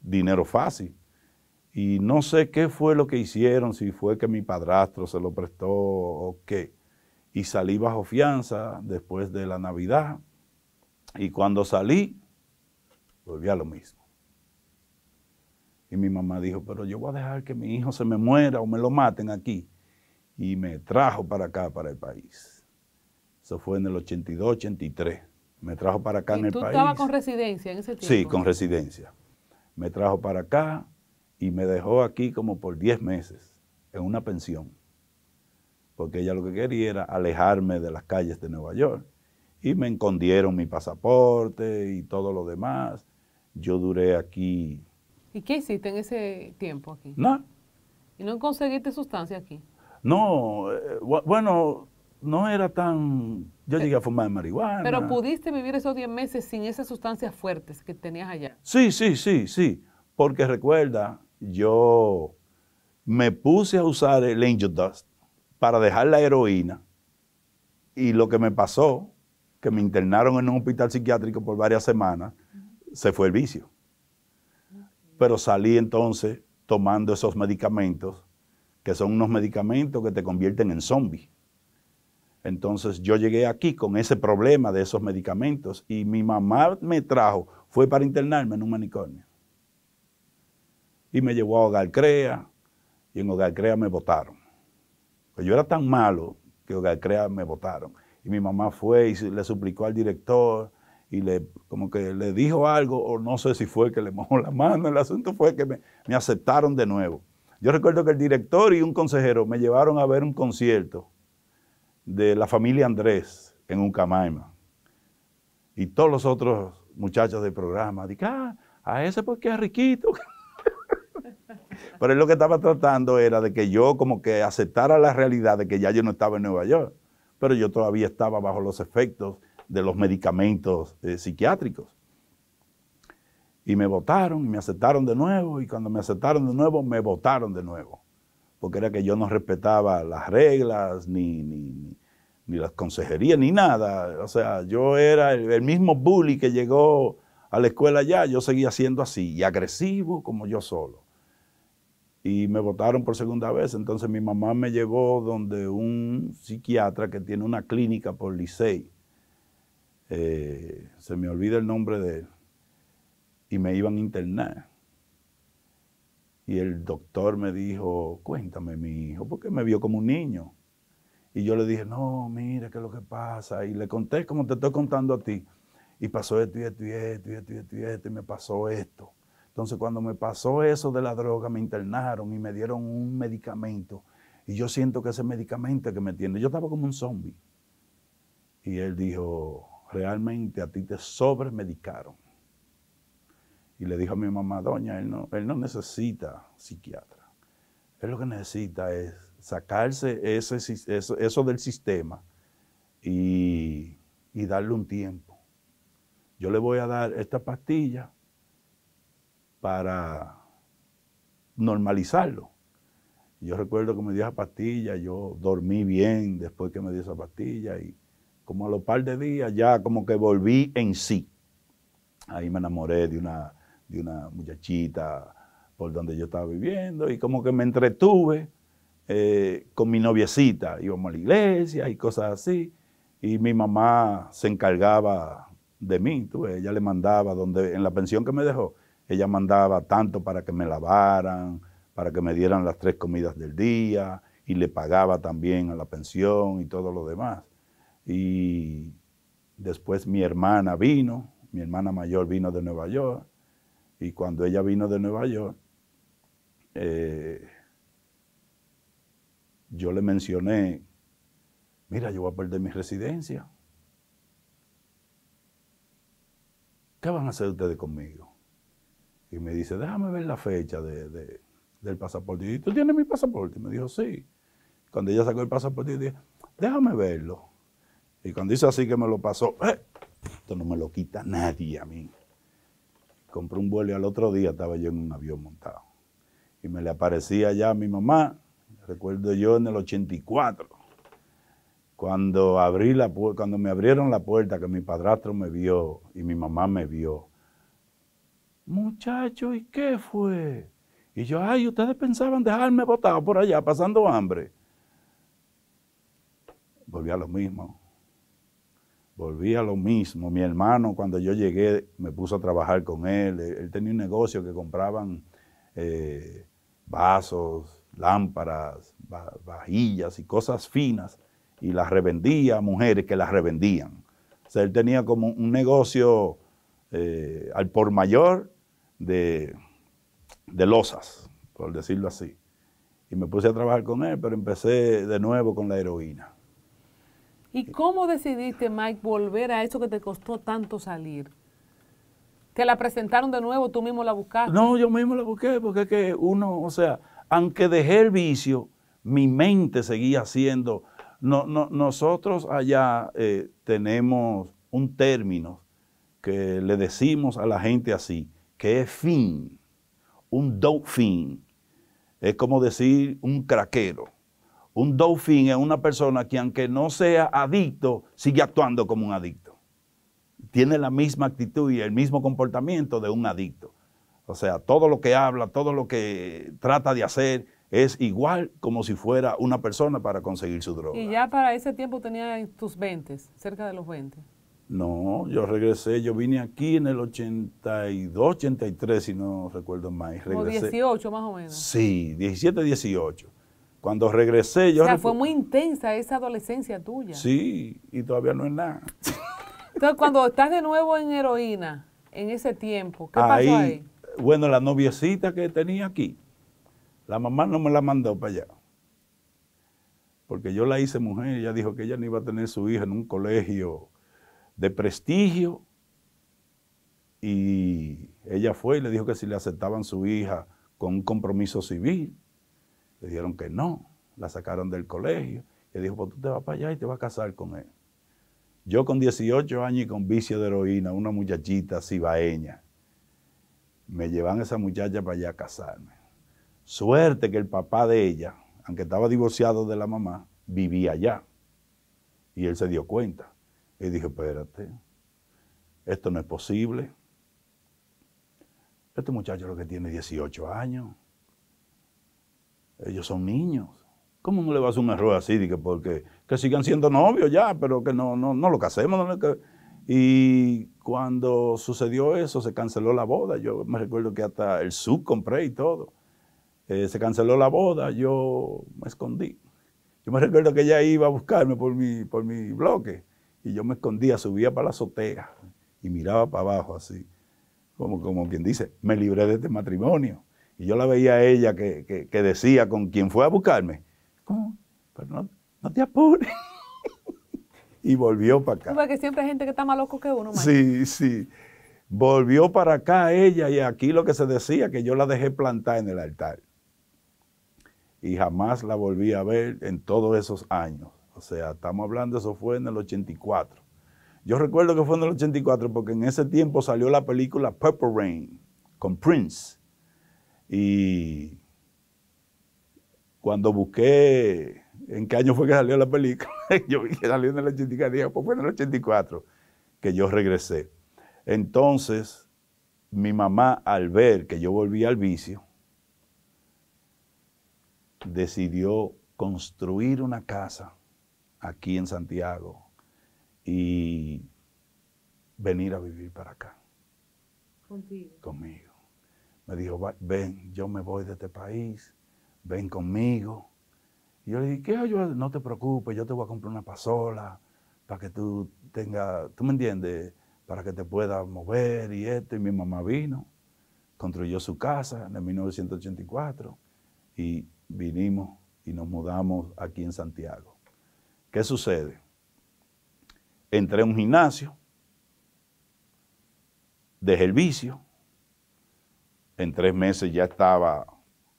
dinero fácil. Y no sé qué fue lo que hicieron, si fue que mi padrastro se lo prestó o qué y salí bajo fianza después de la Navidad. Y cuando salí, volví a lo mismo. Y mi mamá dijo, pero yo voy a dejar que mi hijo se me muera o me lo maten aquí. Y me trajo para acá, para el país. Eso fue en el 82, 83. Me trajo para acá en el país. ¿Tú con residencia en ese tiempo? Sí, con residencia. Me trajo para acá y me dejó aquí como por 10 meses en una pensión porque ella lo que quería era alejarme de las calles de Nueva York. Y me escondieron mi pasaporte y todo lo demás. Yo duré aquí. ¿Y qué hiciste en ese tiempo aquí? No. ¿Y no conseguiste sustancia aquí? No, eh, bueno, no era tan... Yo llegué a fumar marihuana. Pero pudiste vivir esos 10 meses sin esas sustancias fuertes que tenías allá. Sí, sí, sí, sí. Porque recuerda, yo me puse a usar el angel dust para dejar la heroína. Y lo que me pasó, que me internaron en un hospital psiquiátrico por varias semanas, se fue el vicio. Pero salí entonces tomando esos medicamentos, que son unos medicamentos que te convierten en zombie. Entonces yo llegué aquí con ese problema de esos medicamentos y mi mamá me trajo, fue para internarme en un manicomio. Y me llevó a Hogar y en Hogar me votaron. Pues yo era tan malo que crea me votaron. Y mi mamá fue y le suplicó al director y le, como que le dijo algo, o no sé si fue que le mojó la mano. El asunto fue que me, aceptaron de nuevo. Yo recuerdo que el director y un consejero me llevaron a ver un concierto de la familia Andrés en un camaima. Y todos los otros muchachos del programa, dije, ah, a ese porque pues es riquito. Pero él lo que estaba tratando era de que yo como que aceptara la realidad de que ya yo no estaba en Nueva York, pero yo todavía estaba bajo los efectos de los medicamentos eh, psiquiátricos. Y me votaron y me aceptaron de nuevo y cuando me aceptaron de nuevo, me votaron de nuevo. Porque era que yo no respetaba las reglas ni, ni, las consejerías ni nada. O sea, yo era el, mismo bully que llegó a la escuela allá, yo seguía siendo así y agresivo como yo solo y me votaron por segunda vez. Entonces mi mamá me llevó donde un psiquiatra que tiene una clínica por Licey. Eh, se me olvida el nombre de él. Y me iban a internar. Y el doctor me dijo, cuéntame mi hijo, porque me vio como un niño. Y yo le dije, no, mira, ¿qué es lo que pasa? Y le conté como te estoy contando a ti. Y pasó esto y esto y esto y esto y esto y, esto, y me pasó esto. Entonces cuando me pasó eso de la droga, me internaron y me dieron un medicamento. Y yo siento que ese medicamento que me tiene, yo estaba como un zombie. Y él dijo, realmente a ti te sobremedicaron. Y le dijo a mi mamá, doña, él no, él no necesita psiquiatra. Él lo que necesita es sacarse eso, del sistema y, y darle un tiempo. Yo le voy a dar esta pastilla para normalizarlo. Yo recuerdo que me dio esa pastilla, yo dormí bien después que me dio esa pastilla y como a los par de días ya como que volví en sí. Ahí me enamoré de una, de una muchachita por donde yo estaba viviendo y como que me entretuve eh, con mi noviecita. Íbamos a la iglesia y cosas así y mi mamá se encargaba de mí, tú, ella le mandaba donde en la pensión que me dejó ella mandaba tanto para que me lavaran, para que me dieran las tres comidas del día y le pagaba también a la pensión y todo lo demás. Y después mi hermana vino, mi hermana mayor vino de Nueva York y cuando ella vino de Nueva York, eh, yo le mencioné, mira, yo voy a perder mi residencia. ¿Qué van a hacer ustedes conmigo? y me dice, déjame ver la fecha del pasaporte. Y ¿tú tienes mi pasaporte? Y me dijo, sí. Cuando ella sacó el pasaporte, yo dije, déjame verlo. Y cuando hizo así que me lo pasó, ¡Eh! esto no me lo quita nadie a mí. Compré un vuelo y al otro día estaba yo en un avión montado. Y me le aparecía ya a mi mamá, recuerdo yo en el 84, cuando, abrí la, cuando me abrieron la puerta, que mi padrastro me vio y mi mamá me vio muchacho, ¿y qué fue? Y yo, ay, ustedes pensaban dejarme botado por allá pasando hambre. Volví a lo mismo. Volví a lo mismo. Mi hermano, cuando yo llegué, me puso a trabajar con él. Él tenía un negocio que compraban eh, vasos, lámparas, vajillas y cosas finas y las revendía a mujeres que las revendían. O sea, él tenía como un negocio eh, al por mayor de, de losas, por decirlo así. Y me puse a trabajar con él, pero empecé de nuevo con la heroína. ¿Y cómo decidiste, Mike, volver a eso que te costó tanto salir? ¿Te la presentaron de nuevo? ¿Tú mismo la buscaste? No, yo mismo la busqué, porque es que uno, o sea, aunque dejé el vicio, mi mente seguía siendo. No, no, nosotros allá eh, tenemos un término que le decimos a la gente así que es fin, un dolphin Es como decir un craquero. Un dolphin es una persona que aunque no sea adicto, sigue actuando como un adicto. Tiene la misma actitud y el mismo comportamiento de un adicto. O sea, todo lo que habla, todo lo que trata de hacer es igual como si fuera una persona para conseguir su droga. Y ya para ese tiempo tenía tus 20, cerca de los 20. No, yo regresé, yo vine aquí en el 82, 83, si no recuerdo más. Regresé. Como 18 más o menos. Sí, 17, 18. Cuando regresé, yo... O sea, fue muy intensa esa adolescencia tuya. Sí, y todavía no es nada. Entonces, cuando estás de nuevo en heroína, en ese tiempo, ¿qué pasó ahí? Bueno, la noviecita que tenía aquí, la mamá no me la mandó para allá porque yo la hice mujer, ella dijo que ella no iba a tener su hija en un colegio de prestigio y ella fue y le dijo que si le aceptaban su hija con un compromiso civil, le dijeron que no, la sacaron del colegio. Le dijo, pues tú te vas para allá y te vas a casar con él. Yo con 18 años y con vicio de heroína, una muchachita cibaeña, me llevan a esa muchacha para allá a casarme. Suerte que el papá de ella, aunque estaba divorciado de la mamá, vivía allá. Y él se dio cuenta. Y dije, espérate, esto no es posible. Este muchacho es lo que tiene 18 años. Ellos son niños. ¿Cómo no le vas a hacer un error así? Dije, porque que sigan siendo novios ya, pero que no, no, lo casemos. Y cuando sucedió eso, se canceló la boda. Yo me recuerdo que hasta el sub compré y todo. Eh, se canceló la boda, yo me escondí. Yo me recuerdo que ella iba a buscarme por mi, por mi bloque. Y yo me escondía, subía para la azotea y miraba para abajo así, como, como quien dice, me libré de este matrimonio. Y yo la veía a ella que, decía con quién fue a buscarme, ¿cómo? Pero no, te apures. y volvió para acá. Porque siempre hay gente que está más loco que uno. Sí, sí. Volvió para acá ella y aquí lo que se decía, que yo la dejé plantar en el altar. Y jamás la volví a ver en todos esos años. O sea, estamos hablando, eso fue en el 84. Yo recuerdo que fue en el 84 porque en ese tiempo salió la película Purple Rain con Prince. Y cuando busqué en qué año fue que salió la película, yo vi que salió en el 84, dije, pues fue en el 84 que yo regresé. Entonces, mi mamá al ver que yo volví al vicio, decidió construir una casa aquí en Santiago y venir a vivir para acá. Contigo. Conmigo. Me dijo, ven, yo me voy de este país, ven conmigo. Y yo le dije, No te preocupes, yo te voy a comprar una pasola para que tú tengas, tú me entiendes, para que te puedas mover y esto. Y mi mamá vino, construyó su casa en 1984 y vinimos y nos mudamos aquí en Santiago. ¿Qué sucede? Entré a un gimnasio, de el vicio, en tres meses ya estaba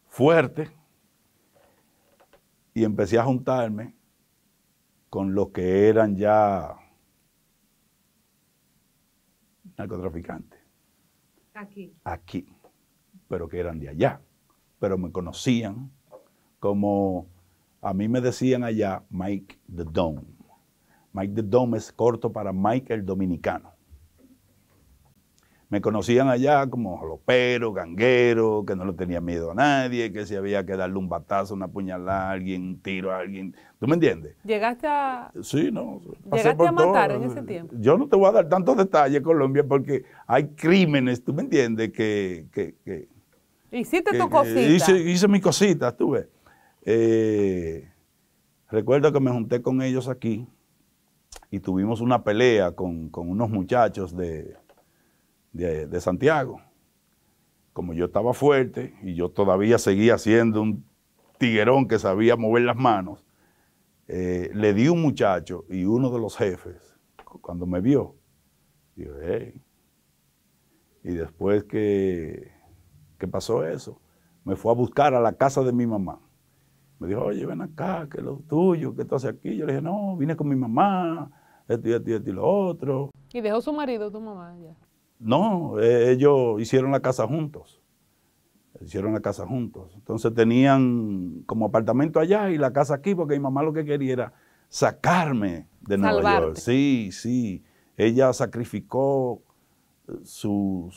fuerte y empecé a juntarme con los que eran ya narcotraficantes. Aquí. Aquí, pero que eran de allá, pero me conocían como a mí me decían allá Mike the Dome. Mike the Dome es corto para Mike el Dominicano. Me conocían allá como jalopero, ganguero, que no le tenía miedo a nadie, que si había que darle un batazo, una puñalada a alguien, un tiro a alguien. ¿Tú me entiendes? Llegaste a. Sí, no. Llegaste a matar en ese tiempo. Yo no te voy a dar tantos detalles, Colombia, porque hay crímenes, ¿tú me entiendes? Que. que, Hiciste tu cosita. Hice, hice mis cositas, tú ves. Eh, recuerdo que me junté con ellos aquí y tuvimos una pelea con, unos muchachos de, de, Santiago. Como yo estaba fuerte y yo todavía seguía siendo un tiguerón que sabía mover las manos, eh, le di un muchacho y uno de los jefes, cuando me vio, dijo, Y después que, que pasó eso, me fue a buscar a la casa de mi mamá me dijo, oye, ven acá, que es lo tuyo, que tú haces aquí. Yo le dije, no, vine con mi mamá, esto y esto y esto y lo otro. ¿Y dejó su marido, tu mamá? Ya? No, eh, ellos hicieron la casa juntos. Hicieron la casa juntos. Entonces tenían como apartamento allá y la casa aquí, porque mi mamá lo que quería era sacarme de Nueva York. Sí, sí. Ella sacrificó su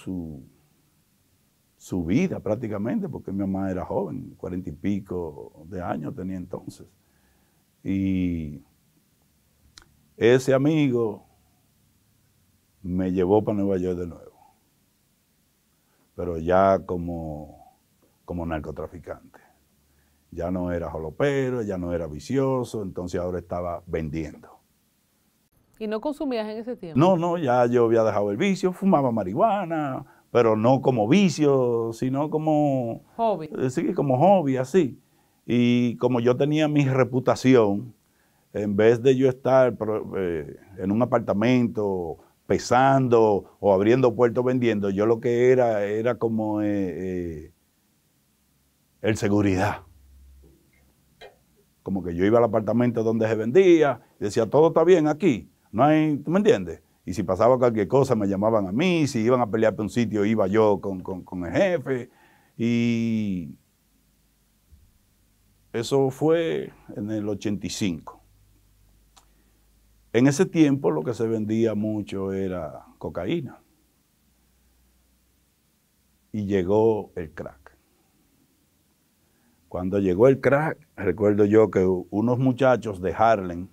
su vida prácticamente, porque mi mamá era joven, cuarenta y pico de años tenía entonces. Y ese amigo me llevó para Nueva York de nuevo, pero ya como, como narcotraficante. Ya no era jolopero, ya no era vicioso, entonces ahora estaba vendiendo. ¿Y no consumías en ese tiempo? No, no, ya yo había dejado el vicio, fumaba marihuana, pero no como vicio, sino como hobby. Eh, como hobby, así. Y como yo tenía mi reputación, en vez de yo estar eh, en un apartamento pesando o abriendo puertos vendiendo, yo lo que era era como eh, eh el seguridad. Como que yo iba al apartamento donde se vendía decía, todo está bien aquí, no hay, ¿tú me entiendes? Y si pasaba cualquier cosa, me llamaban a mí. Si iban a pelear por un sitio, iba yo con, con el jefe. Y eso fue en el 85. En ese tiempo lo que se vendía mucho era cocaína. Y llegó el crack. Cuando llegó el crack, recuerdo yo que unos muchachos de Harlem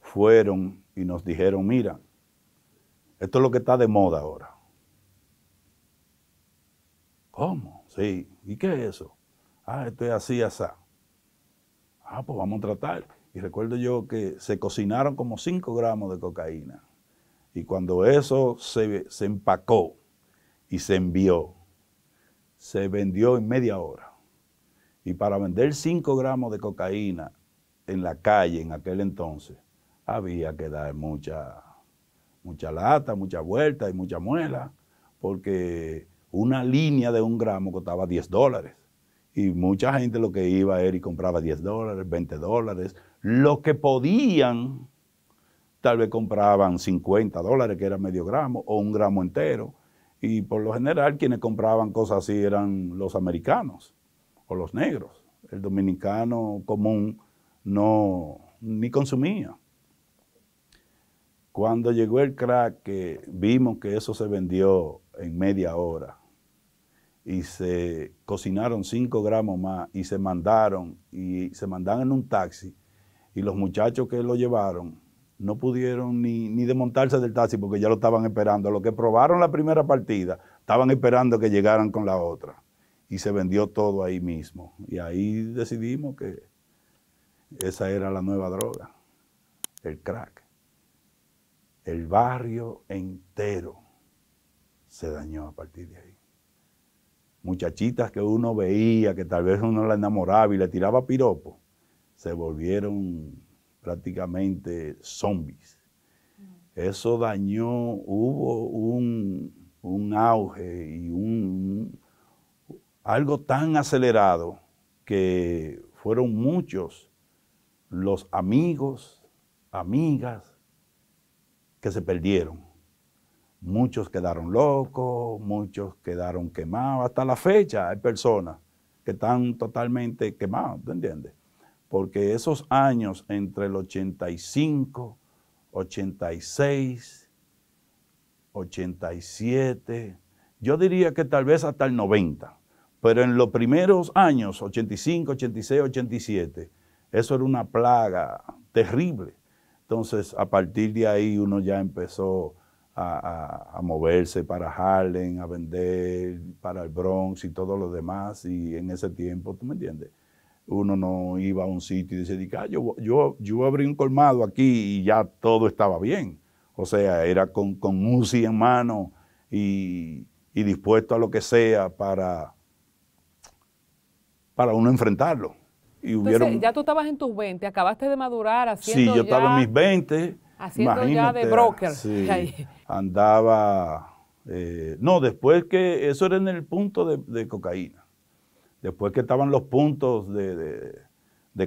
fueron y nos dijeron, mira, esto es lo que está de moda ahora. ¿Cómo? Sí. ¿Y qué es eso? Ah, esto es así, así. Ah, pues vamos a tratar. Y recuerdo yo que se cocinaron como 5 gramos de cocaína. Y cuando eso se, se empacó y se envió, se vendió en media hora. Y para vender 5 gramos de cocaína en la calle en aquel entonces, había que dar mucha, mucha lata, mucha vuelta y mucha muela, porque una línea de un gramo costaba 10 dólares. Y mucha gente lo que iba a y compraba 10 dólares, 20 dólares. Lo que podían, tal vez compraban 50 dólares, que era medio gramo, o un gramo entero. Y por lo general quienes compraban cosas así eran los americanos o los negros. El dominicano común no ni consumía. Cuando llegó el crack, vimos que eso se vendió en media hora y se cocinaron 5 gramos más y se mandaron y se mandaron en un taxi y los muchachos que lo llevaron no pudieron ni, desmontarse del taxi porque ya lo estaban esperando. los que probaron la primera partida estaban esperando que llegaran con la otra y se vendió todo ahí mismo. Y ahí decidimos que esa era la nueva droga, el crack. El barrio entero se dañó a partir de ahí. Muchachitas que uno veía, que tal vez uno la enamoraba y le tiraba piropo, se volvieron prácticamente zombies. Mm. Eso dañó, hubo un, auge y algo tan acelerado que fueron muchos los amigos, amigas que se perdieron. Muchos quedaron locos, muchos quedaron quemados. Hasta la fecha hay personas que están totalmente quemados, ¿te entiendes? Porque esos años entre el 85, 86, 87, yo diría que tal vez hasta el 90, pero en los primeros años, 85, 86, 87, eso era una plaga terrible entonces, a partir de ahí uno ya empezó a, moverse para Harlem, a vender para el Bronx y todo lo demás. Y en ese tiempo, ¿tú me entiendes? Uno no iba a un sitio y decía, ah, yo, yo, yo abrí un colmado aquí y ya todo estaba bien. O sea, era con, con UCI en mano y, y dispuesto a lo que sea para, para uno enfrentarlo ya tú estabas en tus 20, acabaste de madurar haciendo Sí, yo estaba en mis 20. Haciendo ya de broker. andaba... Eh, no, después que... Eso era en el punto de, cocaína. Después que estaban los puntos de,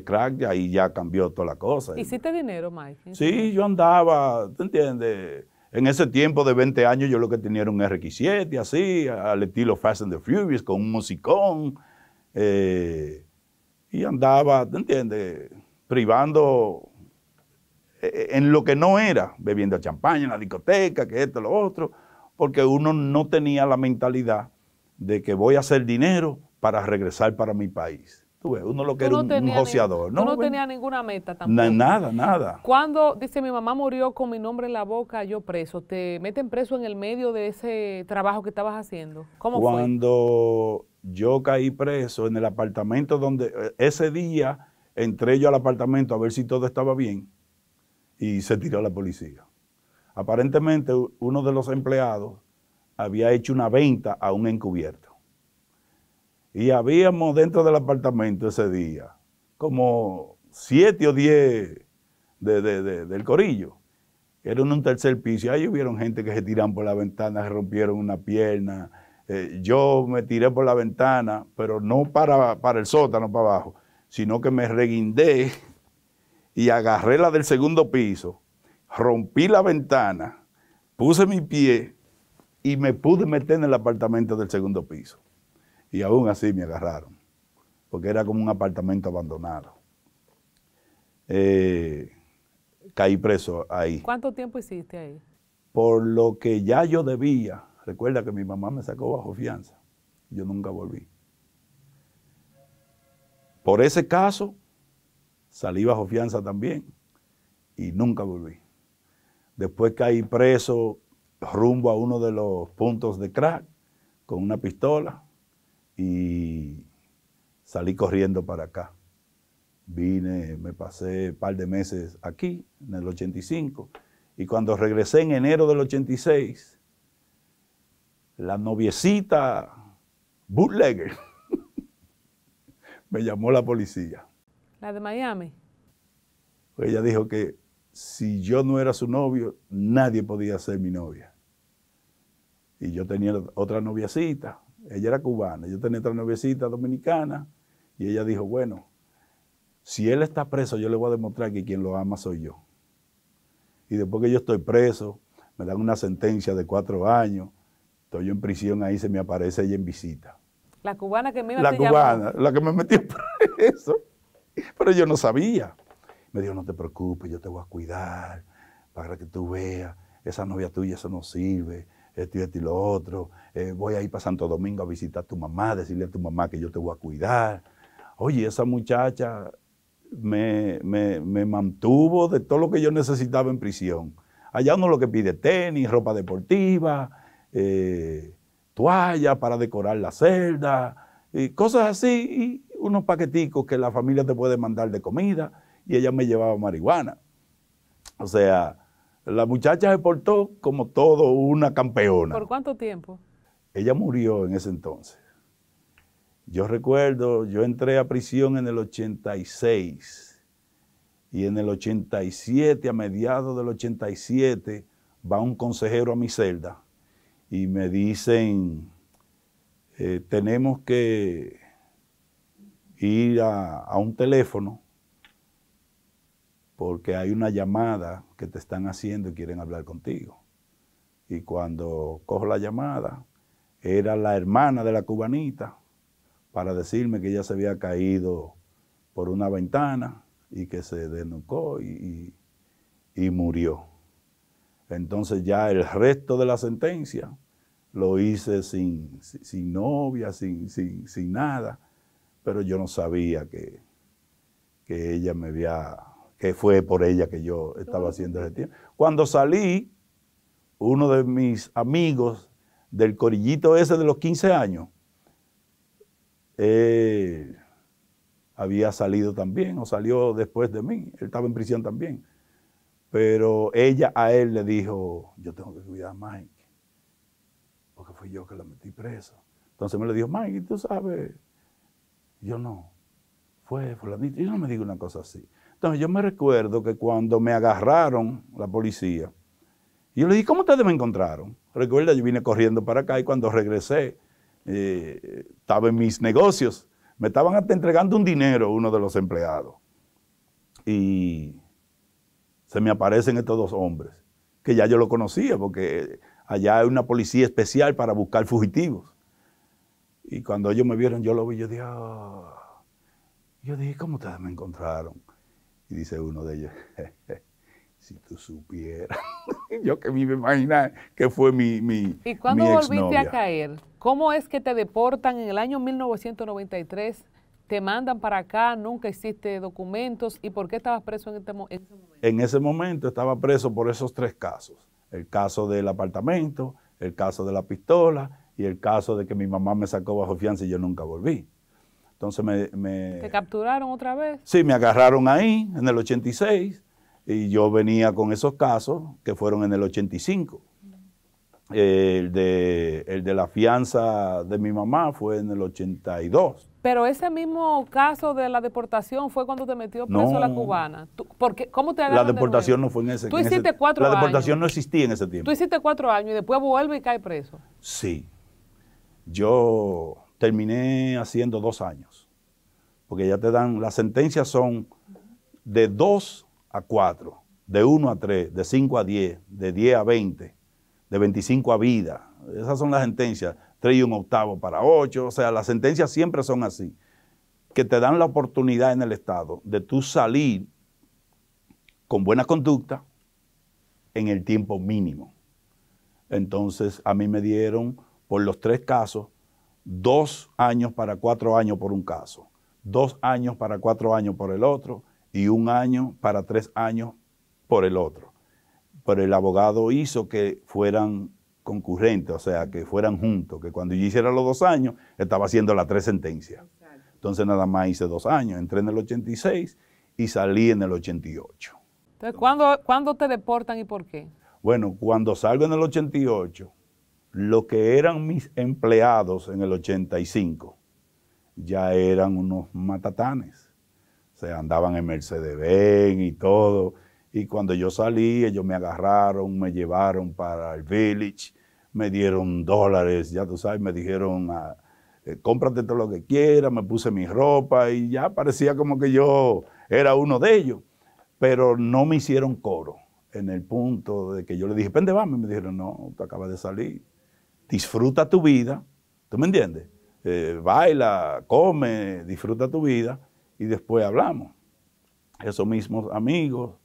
crack, ahí ya cambió toda la cosa. ¿Hiciste dinero, Mike? Sí, yo andaba, ¿te entiendes? En ese tiempo de 20 años yo lo que tenía era un RX7 así, al estilo Fast and the Furious, con un musicón. Eh, y andaba, ¿te entiendes? Privando eh, eh, en lo que no era, bebiendo champaña en la discoteca, que esto, lo otro, porque uno no tenía la mentalidad de que voy a hacer dinero para regresar para mi país. Tú ves, uno lo que era un, tú no, tenías tenía ninguna meta tampoco. nada, nada. Cuando, dice, mi mamá murió con mi nombre en la boca, yo preso. ¿Te meten preso en el medio de ese trabajo que estabas haciendo? ¿Cómo fue? Cuando yo caí preso en el apartamento donde eh, ese día entré yo al apartamento a ver si todo estaba bien y se tiró la policía. Aparentemente uno de los empleados había hecho una venta a un encubierto. Y habíamos dentro del apartamento ese día como siete o diez del corillo. Era un tercer piso. Ahí hubieron gente que se tiraron por la ventana, se rompieron una pierna, eh, yo me tiré por la ventana, pero no para, para el sótano, para abajo, sino que me reguindé y agarré la del segundo piso, rompí la ventana, puse mi pie y me pude meter en el apartamento del segundo piso. Y aún así me agarraron, porque era como un apartamento abandonado. Eh, caí preso ahí. ¿Cuánto tiempo hiciste ahí? Por lo que ya yo debía, Recuerda que mi mamá me sacó bajo fianza. Yo nunca volví. Por ese caso, salí bajo fianza también y nunca volví. Después caí preso rumbo a uno de los puntos de crack con una pistola y salí corriendo para acá. Vine, me pasé un par de meses aquí, en el 85, y cuando regresé en enero del 86, la noviecita bootlegger. Me llamó la policía. ¿La de Miami? ella dijo que si yo no era su novio, nadie podía ser mi novia. Y yo tenía otra noviecita. Ella era cubana, yo tenía otra noviecita dominicana. Y ella dijo, bueno, si él está preso, yo le voy a demostrar que quien lo ama soy yo. Y después que yo estoy preso, me dan una sentencia de cuatro años, yo en prisión ahí, se me aparece ella en visita. La cubana que me iba La cubana, la que me metió eso. Pero yo no sabía. Me dijo, no te preocupes, yo te voy a cuidar para que tú veas. Esa novia tuya, eso no sirve. Esto y esto y lo otro. Eh, voy a ir para Santo Domingo a visitar a tu mamá, decirle a tu mamá que yo te voy a cuidar. Oye, esa muchacha me, me, me mantuvo de todo lo que yo necesitaba en prisión. Allá uno lo que pide tenis, ropa deportiva, eh, toallas para decorar la celda, y cosas así, y unos paqueticos que la familia te puede mandar de comida, y ella me llevaba marihuana. O sea, la muchacha se portó como todo una campeona. ¿Por cuánto tiempo? Ella murió en ese entonces. Yo recuerdo, yo entré a prisión en el 86 y en el 87, a mediados del 87, va un consejero a mi celda y me dicen, eh, tenemos que ir a, un teléfono porque hay una llamada que te están haciendo y quieren hablar contigo. Y cuando cojo la llamada, era la hermana de la cubanita para decirme que ella se había caído por una ventana y que se denucó y murió. Entonces ya el resto de la sentencia lo hice sin, novia, sin, sin, nada, pero yo no sabía que, que, ella me había, que fue por ella que yo estaba haciendo ese tiempo. Cuando salí, uno de mis amigos del corillito ese de los 15 años, eh, había salido también, o salió después de mí, él estaba en prisión también. Pero ella a él le dijo, yo tengo que cuidar más que fui yo que la metí preso. Entonces me le dijo, Mike, ¿tú sabes? Yo no. Fue fulanito. Yo no me digo una cosa así. Entonces yo me recuerdo que cuando me agarraron la policía, yo le dije, ¿cómo ustedes me encontraron? Recuerda, yo vine corriendo para acá y cuando regresé, eh, estaba en mis negocios. Me estaban hasta entregando un dinero uno de los empleados. Y se me aparecen estos dos hombres, que ya yo lo conocía, porque Allá hay una policía especial para buscar fugitivos. Y cuando ellos me vieron, yo lo vi, yo dije, ah". yo dije, ¿cómo ustedes me encontraron? Y dice uno de ellos, si tú supieras, yo que me imaginar que fue mi, ¿Y cuándo volviste a caer? ¿Cómo es que te deportan en el año 1993? ¿Te mandan para acá? ¿Nunca hiciste documentos? ¿Y por qué estabas preso en, este en ese momento? En ese momento estaba preso por esos tres casos el caso del apartamento, el caso de la pistola y el caso de que mi mamá me sacó bajo fianza y yo nunca volví. Entonces me, ¿Te capturaron otra vez? Sí, me agarraron ahí en el 86 y yo venía con esos casos que fueron en el 85. El de, el de la fianza de mi mamá fue en el 82. Pero ese mismo caso de la deportación fue cuando te metió preso la cubana. porque, ¿Cómo te La deportación no fue en ese tiempo. Tú hiciste cuatro años. La deportación no existía en ese tiempo. Tú hiciste cuatro años y después vuelve y cae preso. Sí. Yo terminé haciendo dos años. Porque ya te dan, las sentencias son de dos a cuatro, de uno a tres, de cinco a diez, de diez a veinte, de veinticinco a vida. Esas son las sentencias. 3 y un octavo para ocho. O sea, las sentencias siempre son así, que te dan la oportunidad en el Estado de tú salir con buena conducta en el tiempo mínimo. Entonces, a mí me dieron por los tres casos dos años para cuatro años por un caso, dos años para cuatro años por el otro y un año para tres años por el otro. Pero el abogado hizo que fueran concurrente, o sea, que fueran juntos, que cuando yo hiciera los dos años, estaba haciendo las tres sentencias. Entonces nada más hice dos años, entré en el 86 y salí en el 88. Entonces, ¿cuándo, ¿cuándo te deportan y por qué? Bueno, cuando salgo en el 88, lo que eran mis empleados en el 85 ya eran unos matatanes. se andaban en Mercedes-Benz y todo. Y cuando yo salí, ellos me agarraron, me llevaron para el village, me dieron dólares, ya tú sabes, me dijeron, ah, eh, cómprate todo lo que quieras, me puse mi ropa y ya parecía como que yo era uno de ellos. Pero no me hicieron coro en el punto de que yo le dije, pende, me dijeron, no, tú acabas de salir, disfruta tu vida, ¿tú me entiendes? Eh, baila, come, disfruta tu vida y después hablamos. Esos mismos amigos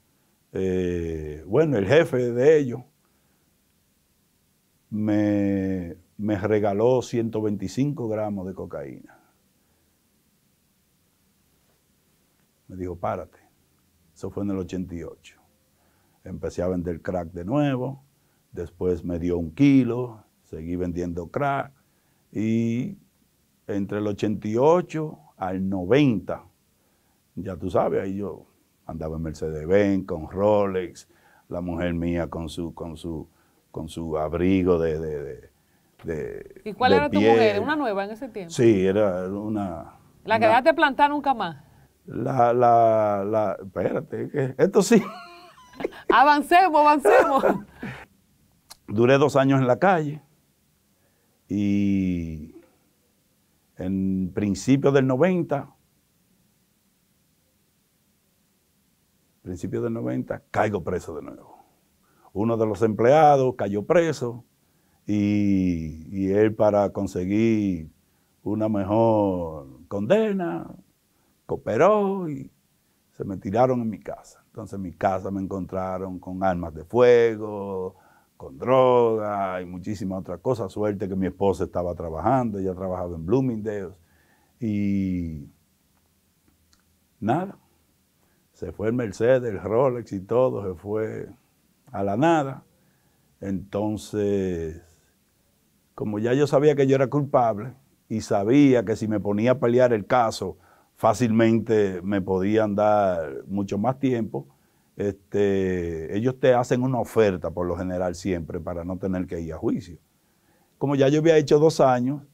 eh, bueno, el jefe de ellos, me, me regaló 125 gramos de cocaína. Me dijo, párate. Eso fue en el 88. Empecé a vender crack de nuevo, después me dio un kilo, seguí vendiendo crack y entre el 88 al 90, ya tú sabes, ahí yo andaba en Mercedes-Benz, con Rolex, la mujer mía con su, con su, con su abrigo de... de, ¿Y cuál era tu mujer? ¿Una nueva en ese tiempo? Sí, era una... ¿La que dejaste plantar nunca más? La, la, la... Espérate, esto sí. avancemos, avancemos. Duré dos años en la calle y en principios del 90 principios del 90, caigo preso de nuevo. Uno de los empleados cayó preso y, él para conseguir una mejor condena, cooperó y se me tiraron en mi casa. Entonces en mi casa me encontraron con armas de fuego, con droga y muchísimas otras cosas. Suerte que mi esposa estaba trabajando, ella trabajaba en Bloomingdale's. Y nada, se fue el Mercedes, el Rolex y todo, se fue a la nada. Entonces, como ya yo sabía que yo era culpable y sabía que si me ponía a pelear el caso, fácilmente me podían dar mucho más tiempo, este, ellos te hacen una oferta por lo general siempre para no tener que ir a juicio. Como ya yo había hecho dos años,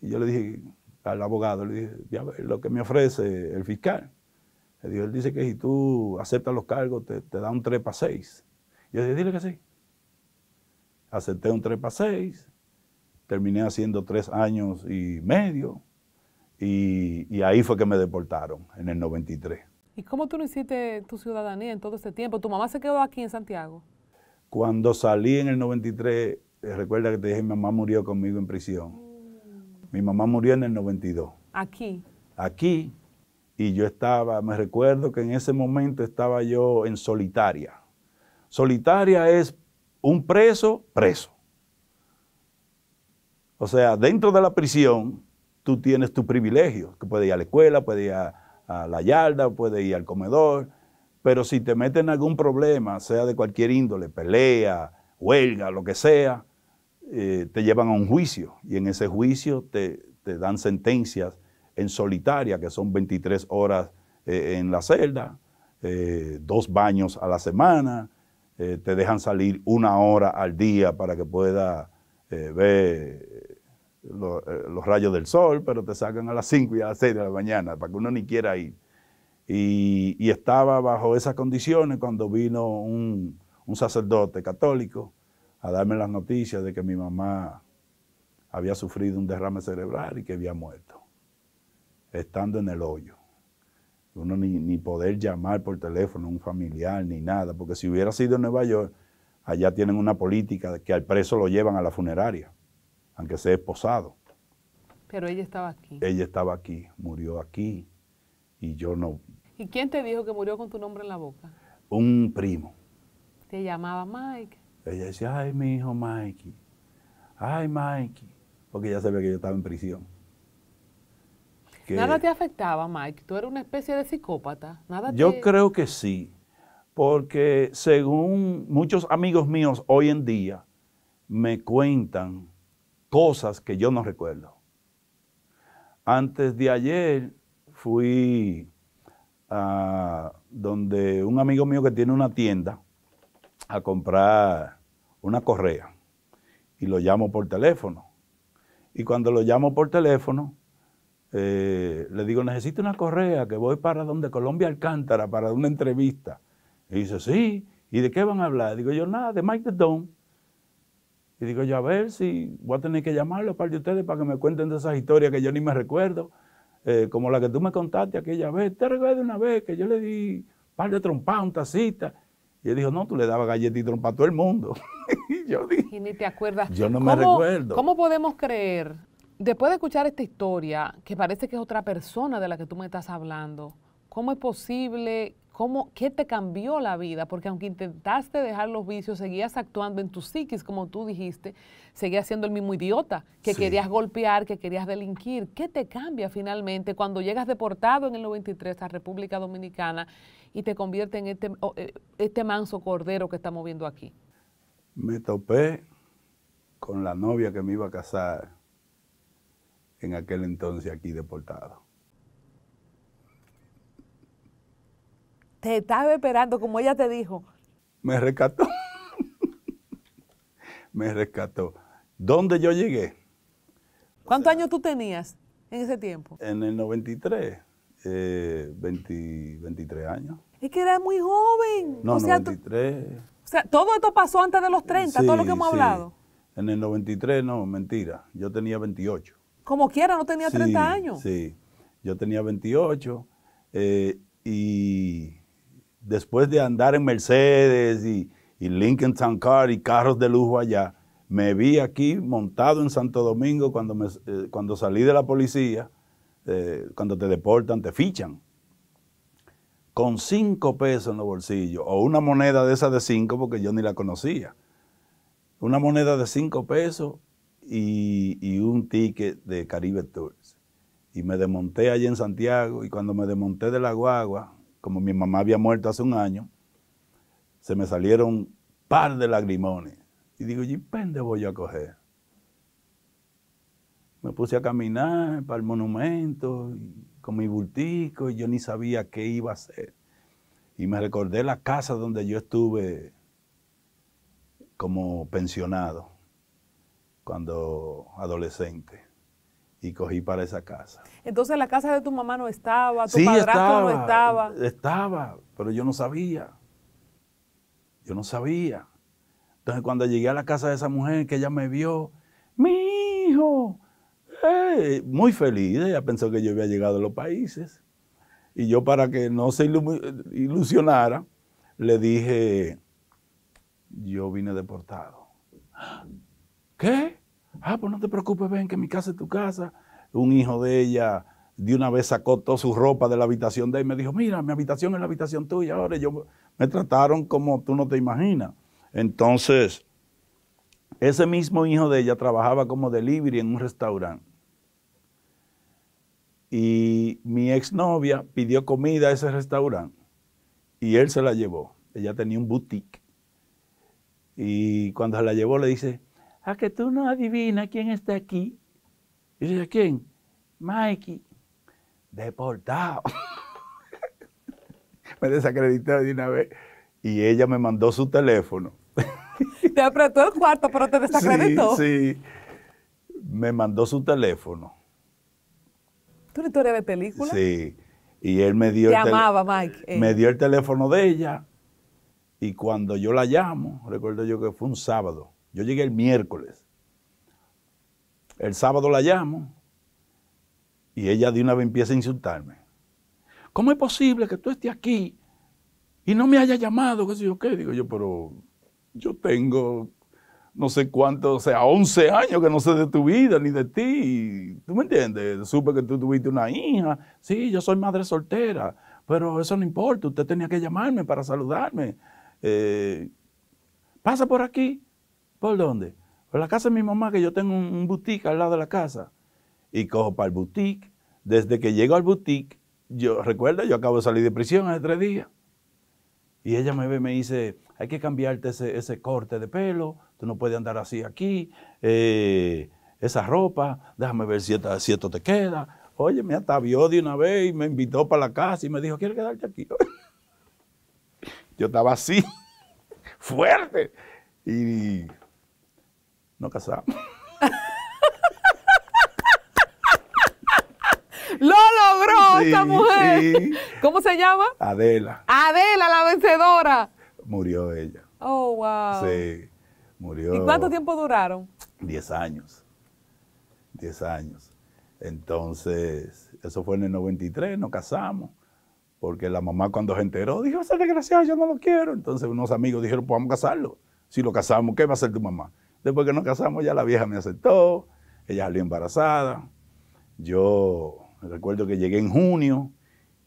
yo le dije al abogado, le dije, ya ver lo que me ofrece el fiscal él dice que si tú aceptas los cargos, te, da un 3 para 6. Yo dije, dile que sí. Acepté un 3 para 6, terminé haciendo tres años y medio, y, ahí fue que me deportaron, en el 93. ¿Y cómo tú no hiciste tu ciudadanía en todo este tiempo? ¿Tu mamá se quedó aquí en Santiago? Cuando salí en el 93, eh, recuerda que te dije, mi mamá murió conmigo en prisión. Mm. Mi mamá murió en el 92. ¿Aquí? Aquí, y yo estaba, me recuerdo que en ese momento estaba yo en solitaria. Solitaria es un preso, preso. O sea, dentro de la prisión tú tienes tu privilegio, que puedes ir a la escuela, puedes ir a, la yarda, puedes ir al comedor, pero si te meten en algún problema, sea de cualquier índole, pelea, huelga, lo que sea, eh, te llevan a un juicio y en ese juicio te, te dan sentencias en solitaria, que son 23 horas eh, en la celda, eh, dos baños a la semana, eh, te dejan salir una hora al día para que pueda ver los rayos del sol, pero te sacan a las 5 y a las 6 de la mañana, para que uno ni quiera ir. Y, estaba bajo esas condiciones cuando vino un sacerdote católico a darme las noticias de que mi mamá había sufrido un derrame cerebral y que había muerto estando en el hoyo. Uno ni, poder llamar por teléfono a un familiar ni nada, porque si hubiera sido en Nueva York, allá tienen una política de que al preso lo llevan a la funeraria, aunque sea esposado. Pero ella estaba aquí. Ella estaba aquí, murió aquí y yo no. ¿Y quién te dijo que murió con tu nombre en la boca? Un primo. Te llamaba Mike. Ella decía, ay, mi hijo Mikey, ay, Mikey, porque ella sabía que yo estaba en prisión nada te afectaba, Mike. Tú eras una especie de psicópata. yo creo que sí, porque según muchos amigos míos hoy en día, me cuentan cosas que yo no recuerdo. Antes de ayer fui a donde un amigo mío que tiene una tienda a comprar una correa y lo llamo por teléfono. Y cuando lo llamo por teléfono, eh, le digo, necesito una correa que voy para donde Colombia Alcántara, para una entrevista. Y dice, sí, ¿y de qué van a hablar? Digo yo, nada, de Mike the Don. Y digo yo, a ver si voy a tener que llamarlo para de ustedes para que me cuenten de esas historias que yo ni me recuerdo, eh, como la que tú me contaste aquella vez. Te recuerdo una vez que yo le di un par de trompas, un tacita. Y él dijo, no, tú le dabas galletita y trompa a todo el mundo. y yo dije, y ni te acuerdas. Yo no me recuerdo. ¿Cómo podemos creer Después de escuchar esta historia, que parece que es otra persona de la que tú me estás hablando, ¿cómo es posible? ¿Cómo, ¿Qué te cambió la vida? Porque aunque intentaste dejar los vicios, seguías actuando en tu psiquis, como tú dijiste, seguías siendo el mismo idiota, que querías golpear, que querías delinquir. ¿Qué te cambia finalmente cuando llegas deportado en el 93 a República Dominicana y te convierte en este, eh, este manso cordero que estamos viendo aquí? Me topé con la novia que me iba a casar en aquel entonces aquí deportado. Te estaba esperando, como ella te dijo. Me rescató. me rescató. ¿Dónde yo llegué? ¿Cuántos años tú tenías en ese tiempo? En el 93, 23 eh, años. Es que era muy joven. No, o sea, 93. o sea, todo esto pasó antes de los 30, todo lo que hemos hablado. En el 93, no, mentira. Yo tenía 28. Como quiera, no tenía 30 años. Sí, yo tenía 28 eh, y después de andar en Mercedes y, Lincoln Town Car y carros de lujo allá, me vi aquí montado en Santo Domingo cuando, eh, cuando salí de la policía, eh, cuando te deportan, te fichan, con cinco pesos en los bolsillos, o una moneda de esas de cinco, porque yo ni la conocía. Una moneda de cinco pesos y, un ticket de Caribe Tours. Y me desmonté allí en Santiago y cuando me desmonté de la guagua, como mi mamá había muerto hace un año, se me salieron par de lagrimones. Y digo, ¿y pende voy a coger? Me puse a caminar para el monumento con mi bultico y yo ni sabía qué iba a hacer. Y me recordé la casa donde yo estuve como pensionado cuando adolescente y cogí para esa casa. Entonces la casa de tu mamá no estaba, tu sí, estaba, no estaba. Estaba, pero yo no sabía. Yo no sabía. Entonces cuando llegué a la casa de esa mujer que ella me vio, mi hijo, eh", muy feliz, ella pensó que yo había llegado a los países. Y yo para que no se ilusionara, le dije, yo vine deportado. ¿Qué? Ah, pues no te preocupes, ven que mi casa es tu casa. Un hijo de ella de una vez sacó toda su ropa de la habitación de ella y me dijo, mira, mi habitación es la habitación tuya. Ahora yo me trataron como tú no te imaginas. Entonces, ese mismo hijo de ella trabajaba como delivery en un restaurante. Y mi exnovia pidió comida a ese restaurante y él se la llevó. Ella tenía un boutique. Y cuando se la llevó le dice, a que tú no adivinas quién está aquí. Y dice, ¿quién? Mikey, deportado. me desacreditó de una vez. Y ella me mandó su teléfono. te apretó el cuarto, pero te desacreditó. Sí, sí. Me mandó su teléfono. ¿Tú le historia de película? Sí. Y él me dio. Te Mike. Eh. Me dio el teléfono de ella. Y cuando yo la llamo, recuerdo yo que fue un sábado. Yo llegué el miércoles. El sábado la llamo y ella de una vez empieza a insultarme. ¿Cómo es posible que tú estés aquí y no me haya llamado? ¿Qué sé yo qué? Digo yo, pero yo tengo no sé cuánto, o sea, 11 años que no sé de tu vida ni de ti. ¿Tú me entiendes? Supe que tú tuviste una hija. Sí, yo soy madre soltera, pero eso no importa. Usted tenía que llamarme para saludarme. Eh, pasa por aquí. ¿Por dónde? Por la casa de mi mamá, que yo tengo un boutique al lado de la casa. Y cojo para el boutique. Desde que llego al boutique, yo recuerda, yo acabo de salir de prisión hace tres días. Y ella me ve me dice, hay que cambiarte ese, corte de pelo, tú no puedes andar así aquí, eh, esa ropa, déjame ver si, si, esto te queda. Oye, me atavió de una vez y me invitó para la casa y me dijo, ¿quieres quedarte aquí? yo estaba así, fuerte. Y no casamos. Lo logró esta mujer. ¿Cómo se llama? Adela. Adela, la vencedora. Murió ella. Oh, wow. Sí, murió. ¿Y cuánto tiempo duraron? Diez años. Diez años. Entonces, eso fue en el 93, nos casamos. Porque la mamá cuando se enteró, dijo, ese desgraciado, yo no lo quiero. Entonces unos amigos dijeron, pues vamos a casarlo. Si lo casamos, ¿qué va a hacer tu mamá? Después que nos casamos ya la vieja me aceptó, ella salió embarazada. Yo recuerdo que llegué en junio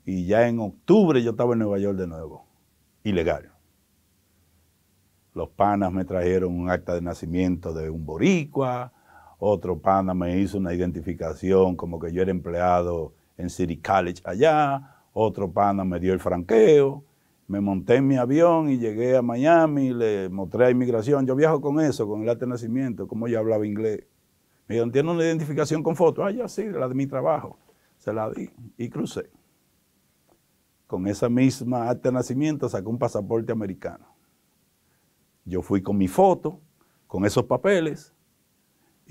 y ya en octubre yo estaba en Nueva York de nuevo, ilegal. Los panas me trajeron un acta de nacimiento de un boricua, otro pana me hizo una identificación como que yo era empleado en City College allá, otro pana me dio el franqueo, me monté en mi avión y llegué a Miami, y le mostré a inmigración. Yo viajo con eso, con el arte de nacimiento, como yo hablaba inglés. Me dijeron, ¿tiene una identificación con foto? Ah, ya sí, la de mi trabajo. Se la di y crucé. Con esa misma arte de nacimiento sacó un pasaporte americano. Yo fui con mi foto, con esos papeles,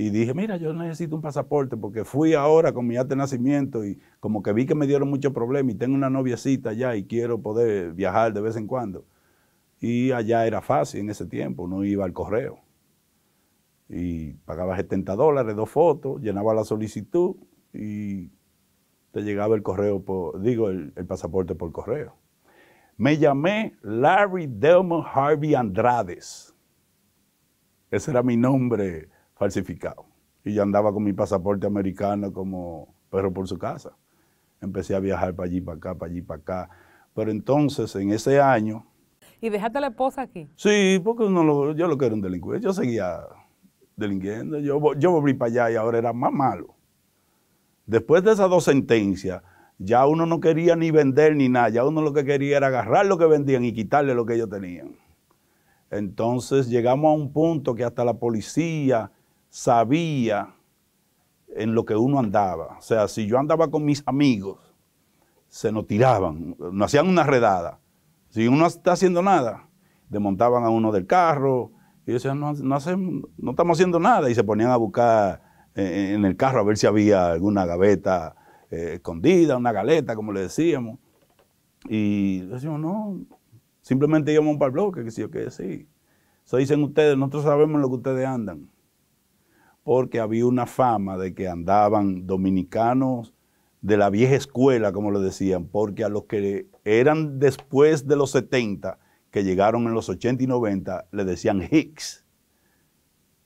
y dije, mira, yo necesito un pasaporte porque fui ahora con mi acta de nacimiento y como que vi que me dieron muchos problemas y tengo una noviecita allá y quiero poder viajar de vez en cuando. Y allá era fácil en ese tiempo, no iba al correo y pagaba 70 dólares, dos fotos, llenaba la solicitud y te llegaba el correo, digo, el, pasaporte por correo. Me llamé Larry Delmon Harvey Andrades. Ese era mi nombre falsificado. Y yo andaba con mi pasaporte americano como perro por su casa. Empecé a viajar para allí, para acá, para allí, para acá. Pero entonces, en ese año... ¿Y dejaste la esposa aquí? Sí, porque yo lo que era un delincuente. Yo seguía delinquiendo. Yo, yo volví para allá y ahora era más malo. Después de esas dos sentencias, ya uno no quería ni vender ni nada. Ya uno lo que quería era agarrar lo que vendían y quitarle lo que ellos tenían. Entonces llegamos a un punto que hasta la policía sabía en lo que uno andaba. O sea, si yo andaba con mis amigos, se nos tiraban, nos hacían una redada. Si uno está haciendo nada, desmontaban a uno del carro y decían, no, no, no estamos haciendo nada. Y se ponían a buscar eh, eh, en el carro a ver si había alguna gaveta eh, escondida, una galeta, como le decíamos. Y decíamos, no, simplemente íbamos un par bloque, que sí o que sí. Eso dicen ustedes, nosotros sabemos lo que ustedes andan porque había una fama de que andaban dominicanos de la vieja escuela, como le decían, porque a los que eran después de los 70, que llegaron en los 80 y 90, le decían Hicks.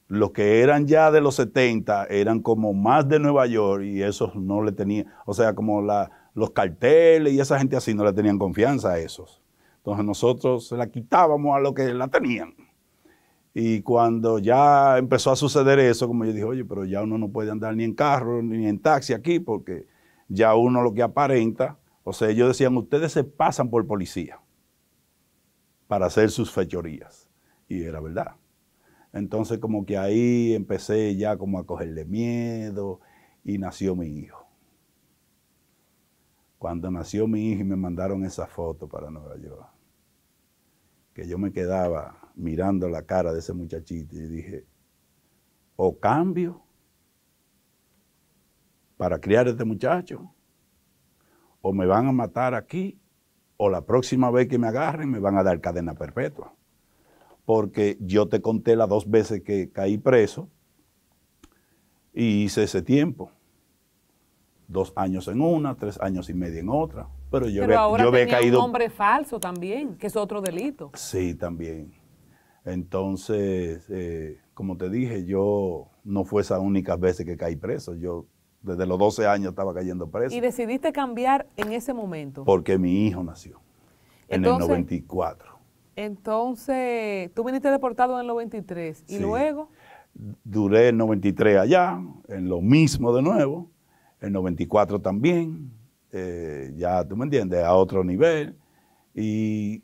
Los que eran ya de los 70 eran como más de Nueva York y esos no le tenían, o sea, como los carteles y esa gente así no le tenían confianza a esos. Entonces nosotros se la quitábamos a los que la tenían. Y cuando ya empezó a suceder eso, como yo dije, oye, pero ya uno no puede andar ni en carro, ni en taxi aquí, porque ya uno lo que aparenta, o sea, ellos decían, ustedes se pasan por policía para hacer sus fechorías. Y era verdad. Entonces como que ahí empecé ya como a cogerle miedo y nació mi hijo. Cuando nació mi hijo y me mandaron esa foto para Nueva York, que yo me quedaba mirando la cara de ese muchachito y dije, o cambio para criar a este muchacho, o me van a matar aquí, o la próxima vez que me agarren me van a dar cadena perpetua. Porque yo te conté las dos veces que caí preso y hice ese tiempo. Dos años en una, tres años y medio en otra. Pero yo, ahora yo Un nombre falso también, que es otro delito. Sí, también. Entonces, eh, como te dije, yo no fue esa única veces que caí preso. Yo desde los 12 años estaba cayendo preso. ¿Y decidiste cambiar en ese momento? Porque mi hijo nació en el 94. Entonces, tú viniste deportado en el 93 y luego... Duré el 93 allá, en lo mismo de nuevo, el 94 también, eh, ya tú me entiendes, a otro nivel. Y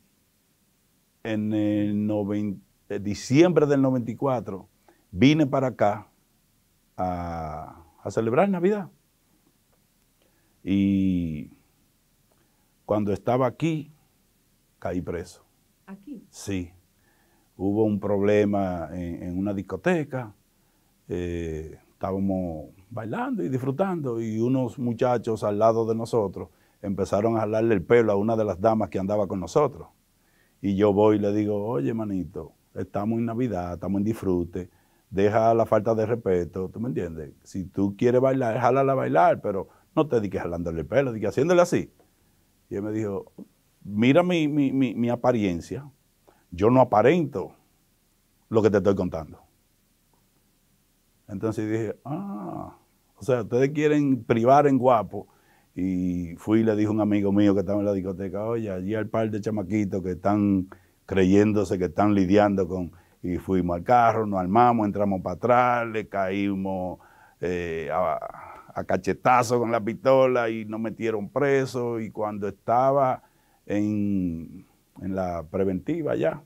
en el 94 diciembre del 94, vine para acá a, celebrar Navidad. Y cuando estaba aquí, caí preso. ¿Aquí? Sí. Hubo un problema en, una discoteca. Eh, estábamos bailando y disfrutando y unos muchachos al lado de nosotros empezaron a jalarle el pelo a una de las damas que andaba con nosotros. Y yo voy y le digo, oye, manito, estamos en Navidad, estamos en disfrute, deja la falta de respeto, ¿tú me entiendes? Si tú quieres bailar, jálala bailar, pero no te dediques jalándole el pelo, dediques haciéndole así. Y él me dijo, mira mi, mi, mi, mi apariencia, yo no aparento lo que te estoy contando. Entonces dije, ah, o sea, ustedes quieren privar en guapo. Y fui y le dije a un amigo mío que estaba en la discoteca, oye, allí hay un par de chamaquitos que están creyéndose que están lidiando con... Y fuimos al carro, nos armamos, entramos para atrás, le caímos eh, a, cachetazo con la pistola y nos metieron preso. Y cuando estaba en, en la preventiva ya,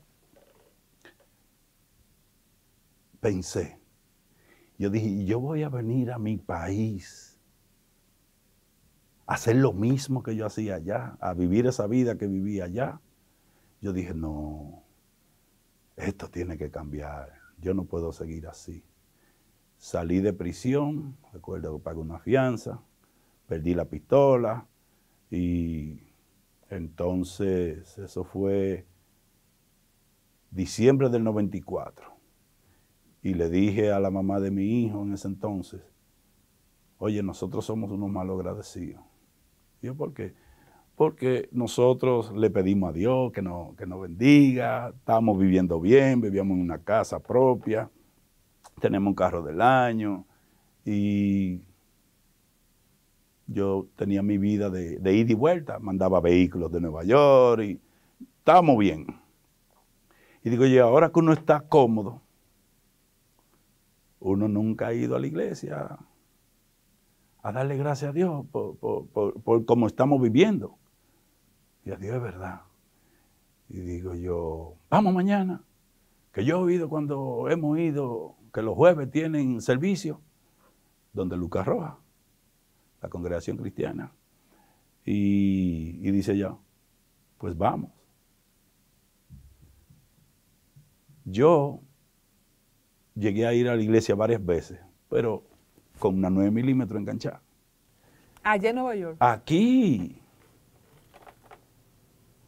pensé, yo dije, yo voy a venir a mi país a hacer lo mismo que yo hacía allá, a vivir esa vida que vivía allá. Yo dije, no, esto tiene que cambiar, yo no puedo seguir así. Salí de prisión, recuerdo que pagué una fianza, perdí la pistola y entonces eso fue diciembre del 94. Y le dije a la mamá de mi hijo en ese entonces, oye, nosotros somos unos malos agradecidos. yo, ¿por qué? porque nosotros le pedimos a Dios que, nos bendiga, estamos viviendo bien, vivíamos en una casa propia, tenemos un carro del año y yo tenía mi vida de, ida y vuelta, mandaba vehículos de Nueva York y estábamos bien. Y digo, y ahora que uno está cómodo, uno nunca ha ido a la iglesia a darle gracias a Dios por, por cómo estamos viviendo. Y a Dios es verdad. Y digo yo, vamos mañana, que yo he oído cuando hemos ido que los jueves tienen servicio, donde Lucas Rojas, la congregación cristiana. Y, dice yo, pues vamos. Yo llegué a ir a la iglesia varias veces, pero con una 9 milímetros enganchada. Allá en Nueva York. Aquí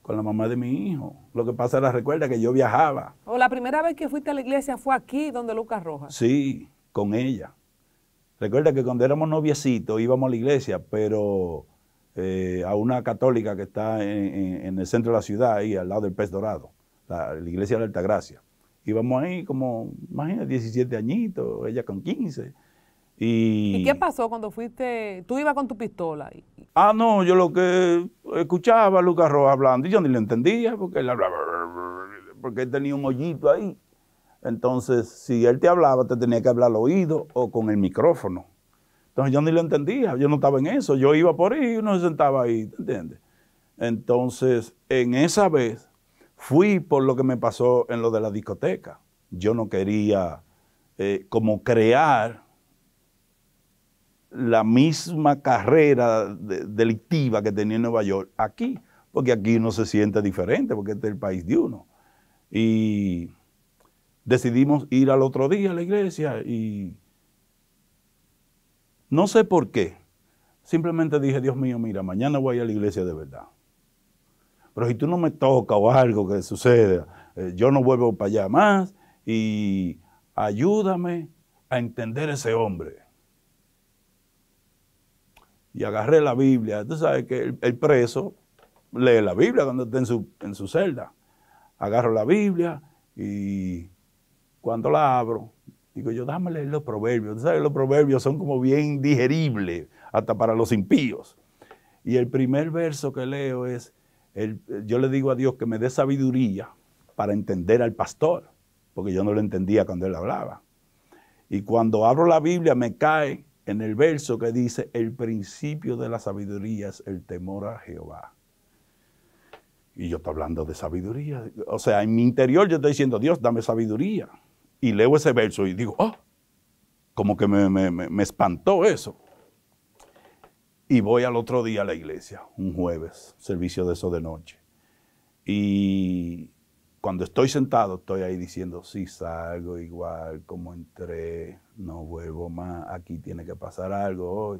con la mamá de mi hijo. Lo que pasa era, recuerda que yo viajaba. ¿O oh, la primera vez que fuiste a la iglesia fue aquí, donde Lucas Rojas? Sí, con ella. Recuerda que cuando éramos noviecitos íbamos a la iglesia, pero eh, a una católica que está en, el centro de la ciudad, ahí al lado del Pez Dorado, la, iglesia de la Altagracia. Íbamos ahí como, imagínate, 17 añitos, ella con 15 y, qué pasó cuando fuiste? Tú ibas con tu pistola. Y, ah, no, yo lo que escuchaba a Lucas Rojas hablando, y yo ni lo entendía, porque él, hablaba, porque él tenía un hoyito ahí. Entonces, si él te hablaba, te tenía que hablar al oído o con el micrófono. Entonces, yo ni lo entendía, yo no estaba en eso. Yo iba por ahí y uno se sentaba ahí, ¿te entiendes? Entonces, en esa vez, fui por lo que me pasó en lo de la discoteca. Yo no quería eh, como crear la misma carrera delictiva que tenía en Nueva York aquí, porque aquí no se siente diferente, porque este es el país de uno. Y decidimos ir al otro día a la iglesia y no sé por qué. Simplemente dije, Dios mío, mira, mañana voy a la iglesia de verdad. Pero si tú no me tocas o algo que suceda, eh, yo no vuelvo para allá más y ayúdame a entender ese hombre y agarré la Biblia. Tú sabes que el, preso lee la Biblia cuando está en su, celda. Agarro la Biblia y cuando la abro, digo yo, déjame leer los proverbios. Tú sabes, los proverbios son como bien digeribles, hasta para los impíos. Y el primer verso que leo es, yo le digo a Dios que me dé sabiduría para entender al pastor, porque yo no lo entendía cuando él hablaba. Y cuando abro la Biblia me cae en el verso que dice, el principio de la sabiduría es el temor a Jehová. Y yo estoy hablando de sabiduría. O sea, en mi interior yo estoy diciendo, Dios, dame sabiduría. Y leo ese verso y digo, oh, como que me, me, me espantó eso. Y voy al otro día a la iglesia, un jueves, servicio de eso de noche. Y cuando estoy sentado, estoy ahí diciendo, si salgo igual como entré, no vuelvo más, aquí tiene que pasar algo hoy.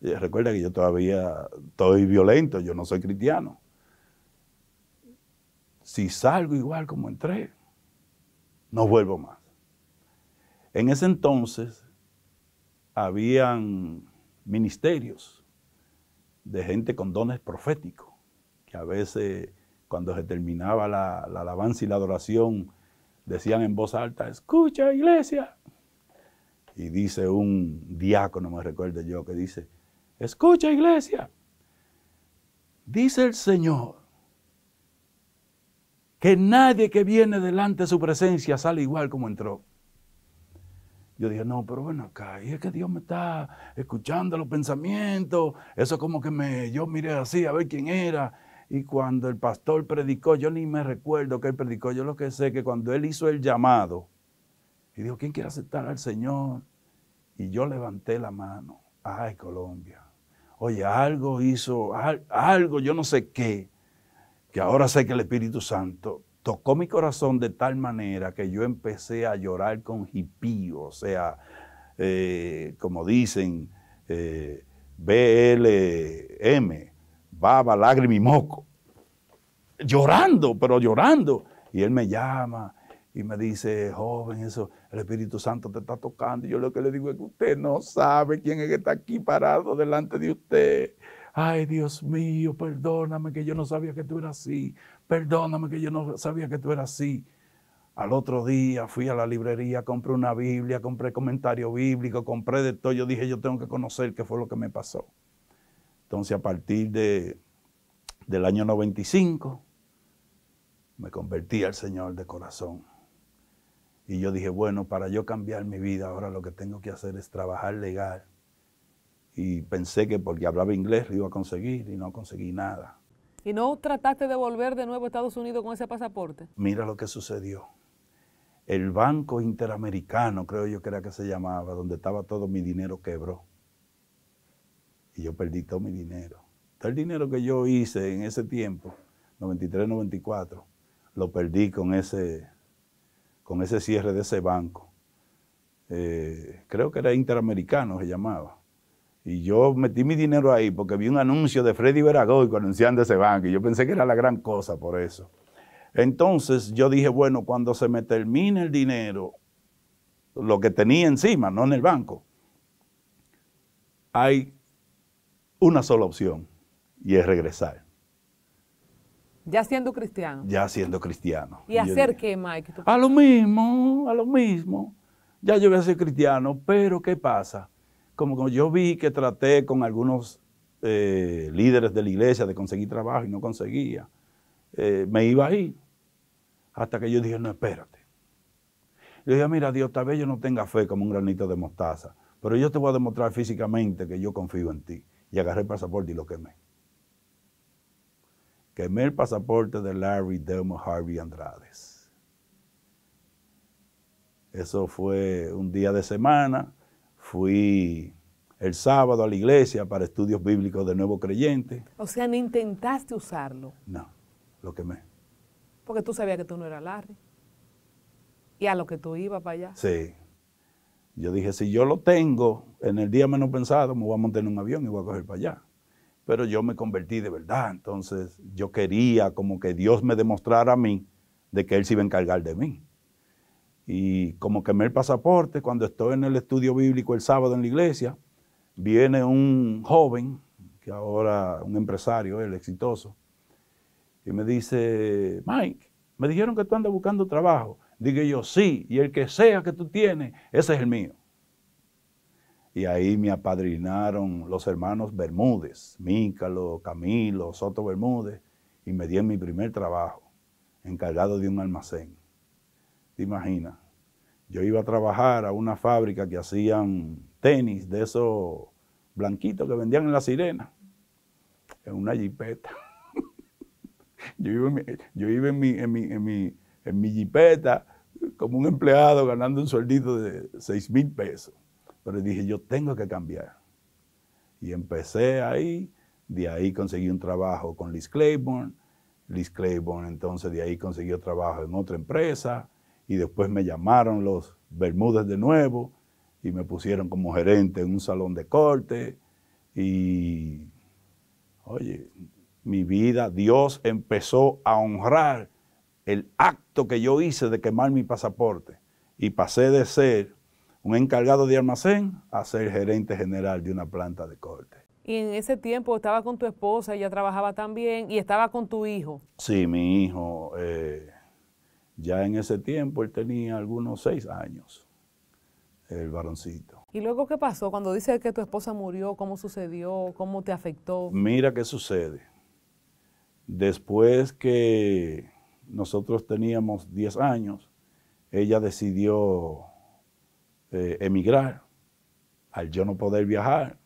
Eh, recuerda que yo todavía estoy violento, yo no soy cristiano. Si salgo igual como entré, no vuelvo más. En ese entonces habían ministerios de gente con dones proféticos, que a veces cuando se terminaba la, alabanza y la adoración, decían en voz alta, escucha iglesia. Y dice un diácono, me recuerdo yo, que dice, escucha iglesia. Dice el Señor que nadie que viene delante de su presencia sale igual como entró. Yo dije, no, pero bueno, acá, y es que Dios me está escuchando los pensamientos, eso como que me, yo miré así a ver quién era, y cuando el pastor predicó, yo ni me recuerdo que él predicó, yo lo que sé que cuando él hizo el llamado, y dijo, ¿quién quiere aceptar al Señor? Y yo levanté la mano. Ay, Colombia. Oye, algo hizo, algo, yo no sé qué, que ahora sé que el Espíritu Santo tocó mi corazón de tal manera que yo empecé a llorar con jipío, o sea, eh, como dicen, eh, BLM, baba, lágrima y moco, llorando, pero llorando. Y él me llama y me dice, joven, eso, el Espíritu Santo te está tocando. Y yo lo que le digo es que usted no sabe quién es que está aquí parado delante de usted. Ay, Dios mío, perdóname que yo no sabía que tú eras así. Perdóname que yo no sabía que tú eras así. Al otro día fui a la librería, compré una Biblia, compré comentario bíblico, compré de todo. Yo dije, yo tengo que conocer qué fue lo que me pasó. Entonces, a partir de, del año 95, me convertí al Señor de corazón. Y yo dije, bueno, para yo cambiar mi vida, ahora lo que tengo que hacer es trabajar legal. Y pensé que porque hablaba inglés lo iba a conseguir y no conseguí nada. ¿Y no trataste de volver de nuevo a Estados Unidos con ese pasaporte? Mira lo que sucedió. El Banco Interamericano, creo yo que era que se llamaba, donde estaba todo mi dinero, quebró y yo perdí todo mi dinero. Todo el dinero que yo hice en ese tiempo, 93, 94, lo perdí con ese, con ese cierre de ese banco. Eh, creo que era Interamericano, se llamaba. Y yo metí mi dinero ahí porque vi un anuncio de Freddy Veragoico anunciando ese banco y yo pensé que era la gran cosa por eso. Entonces yo dije, bueno, cuando se me termine el dinero, lo que tenía encima, no en el banco, hay una sola opción y es regresar. Ya siendo cristiano. Ya siendo cristiano. ¿Y, hacer qué, Mike? A lo mismo, a lo mismo. Ya yo voy a ser cristiano, pero ¿qué pasa? Como yo vi que traté con algunos eh, líderes de la iglesia de conseguir trabajo y no conseguía, eh, me iba ahí. Hasta que yo dije, no, espérate. Yo dije, ah, mira, Dios, tal vez yo no tenga fe como un granito de mostaza, pero yo te voy a demostrar físicamente que yo confío en ti y agarré el pasaporte y lo quemé. Quemé el pasaporte de Larry Delmo Harvey Andrades. Eso fue un día de semana. Fui el sábado a la iglesia para estudios bíblicos de nuevo creyente. O sea, no intentaste usarlo. No, lo quemé. Porque tú sabías que tú no eras Larry. Y a lo que tú ibas para allá. Sí. Yo dije, si yo lo tengo en el día menos pensado, me voy a montar en un avión y voy a coger para allá. Pero yo me convertí de verdad, entonces yo quería como que Dios me demostrara a mí de que Él se iba a encargar de mí. Y como quemé el pasaporte, cuando estoy en el estudio bíblico el sábado en la iglesia, viene un joven, que ahora un empresario, él exitoso, y me dice, Mike, me dijeron que tú andas buscando trabajo. Dije yo, sí, y el que sea que tú tienes, ese es el mío. Y ahí me apadrinaron los hermanos Bermúdez, Mícalo, Camilo, Soto Bermúdez, y me en mi primer trabajo, encargado de un almacén. ¿Te imaginas? Yo iba a trabajar a una fábrica que hacían tenis de esos blanquitos que vendían en la sirena, en una jipeta. yo iba en mi en mi jipeta, como un empleado ganando un sueldito de 6 mil pesos. Pero dije, yo tengo que cambiar. Y empecé ahí, de ahí conseguí un trabajo con Liz Claiborne. Liz Claiborne entonces de ahí consiguió trabajo en otra empresa y después me llamaron los Bermúdez de nuevo y me pusieron como gerente en un salón de corte y, oye, mi vida, Dios empezó a honrar el acto que yo hice de quemar mi pasaporte y pasé de ser un encargado de almacén a ser gerente general de una planta de corte. Y en ese tiempo estaba con tu esposa, ella trabajaba también y estaba con tu hijo. Sí, mi hijo, eh, ya en ese tiempo él tenía algunos seis años, el varoncito. ¿Y luego qué pasó? Cuando dice que tu esposa murió, ¿cómo sucedió? ¿Cómo te afectó? Mira qué sucede. Después que nosotros teníamos 10 años, ella decidió eh, emigrar. Al yo no poder viajar,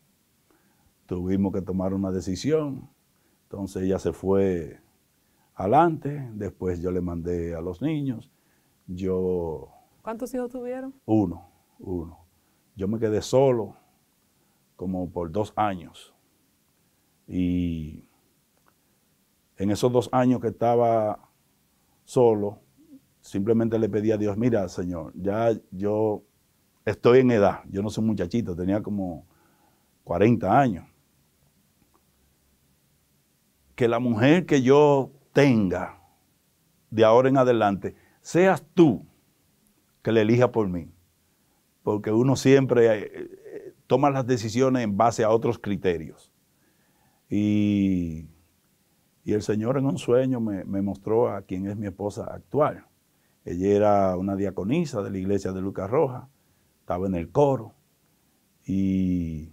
tuvimos que tomar una decisión. Entonces ella se fue adelante, después yo le mandé a los niños. Yo... ¿Cuántos hijos tuvieron? Uno, uno. Yo me quedé solo como por dos años. Y en esos dos años que estaba solo, simplemente le pedí a Dios, mira, Señor, ya yo estoy en edad, yo no soy muchachito, tenía como 40 años. Que la mujer que yo tenga de ahora en adelante, seas tú que le elija por mí. Porque uno siempre eh, eh, toma las decisiones en base a otros criterios. Y y el Señor en un sueño me, mostró a quien es mi esposa actual. Ella era una diaconisa de la iglesia de Lucas Roja, estaba en el coro. Y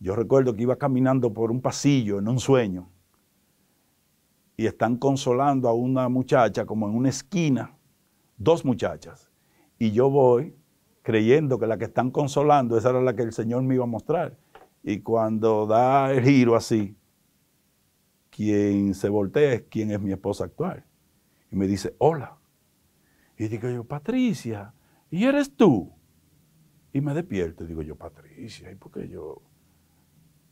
yo recuerdo que iba caminando por un pasillo en un sueño y están consolando a una muchacha como en una esquina, dos muchachas. Y yo voy creyendo que la que están consolando, esa era la que el Señor me iba a mostrar. Y cuando da el giro así, quien se voltea es quien es mi esposa actual. Y me dice, hola. Y digo yo, Patricia, ¿y eres tú? Y me despierto y digo yo, Patricia, ¿y por qué yo?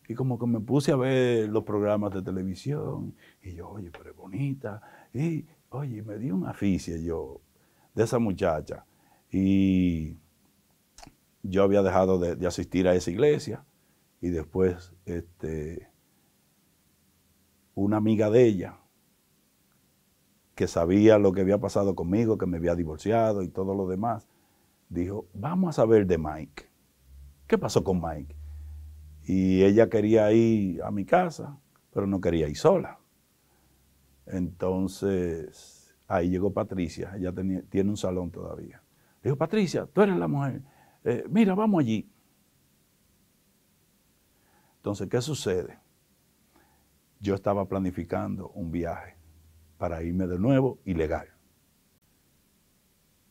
Y como que me puse a ver los programas de televisión. Y yo, oye, pero bonita. Y, oye, me di una afición yo de esa muchacha. Y yo había dejado de asistir a esa iglesia. Y después, este, una amiga de ella que sabía lo que había pasado conmigo, que me había divorciado y todo lo demás, dijo, vamos a saber de Mike. ¿Qué pasó con Mike? Y ella quería ir a mi casa, pero no quería ir sola. Entonces, ahí llegó Patricia, ella tiene un salón todavía. dijo, Patricia, tú eres la mujer, eh, mira, vamos allí. Entonces, ¿qué sucede? yo estaba planificando un viaje para irme de nuevo ilegal.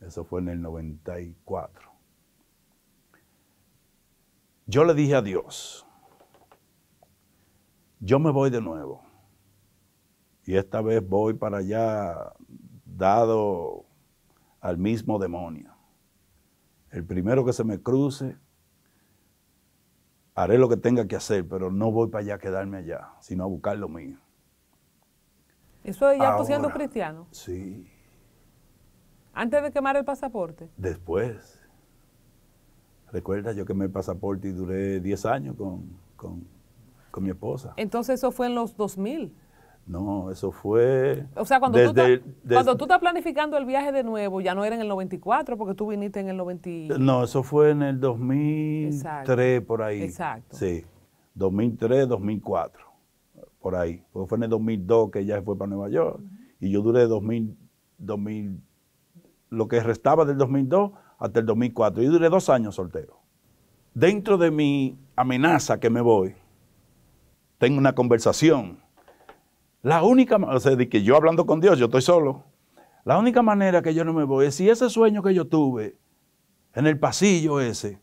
Eso fue en el 94. Yo le dije a Dios, yo me voy de nuevo. Y esta vez voy para allá dado al mismo demonio. El primero que se me cruce, haré lo que tenga que hacer, pero no voy para allá a quedarme allá, sino a buscar lo mío. Eso ya tú pues, siendo cristiano. Sí. Antes de quemar el pasaporte. Después. Recuerda, yo quemé el pasaporte y duré 10 años con, con mi esposa. Entonces eso fue en los 2000. No, eso fue. O sea, cuando, tú, estás, planificando el viaje de nuevo, ya no era en el 94, porque tú viniste en el 90. No, eso fue en el 2003, por ahí. Exacto. Sí, 2003, 2004, por ahí. fue en el 2002 que ya fue para Nueva York. Y yo duré 2000, 2000, lo que restaba del 2002 hasta el 2004. Yo duré dos años soltero. Dentro de mi amenaza que me voy, tengo una conversación la única, o sea, de que yo hablando con Dios, yo estoy solo. La única manera que yo no me voy es si ese sueño que yo tuve en el pasillo ese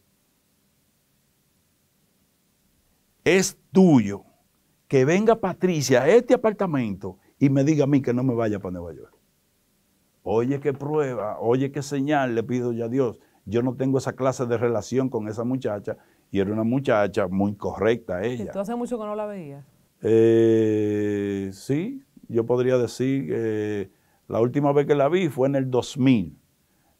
es tuyo. Que venga Patricia a este apartamento y me diga a mí que no me vaya para Nueva York. Oye, qué prueba, oye, qué señal le pido ya a Dios. Yo no tengo esa clase de relación con esa muchacha y era una muchacha muy correcta ella. ¿Tú hace mucho que no la veías? Eh, sí, yo podría decir que eh, la última vez que la vi fue en el 2000,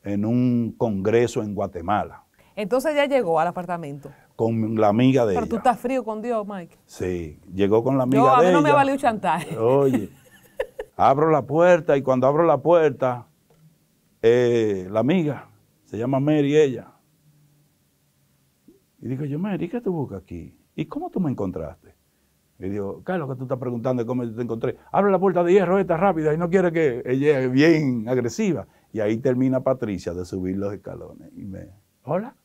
en un congreso en Guatemala. Entonces ya llegó al apartamento. Con la amiga de ella. Pero tú estás frío con Dios, Mike. Sí, llegó con la amiga de ella. A mí no me valió chantaje. Oye, abro la puerta y cuando abro la puerta, eh, la amiga, se llama Mary ella. Y digo yo, Mary, ¿qué te buscas aquí? ¿Y cómo tú me encontraste? Y digo, ¿qué que tú estás preguntando cómo te encontré? Abre la puerta de hierro esta rápida y no quiere que ella es bien agresiva. Y ahí termina Patricia de subir los escalones. Y me, hola.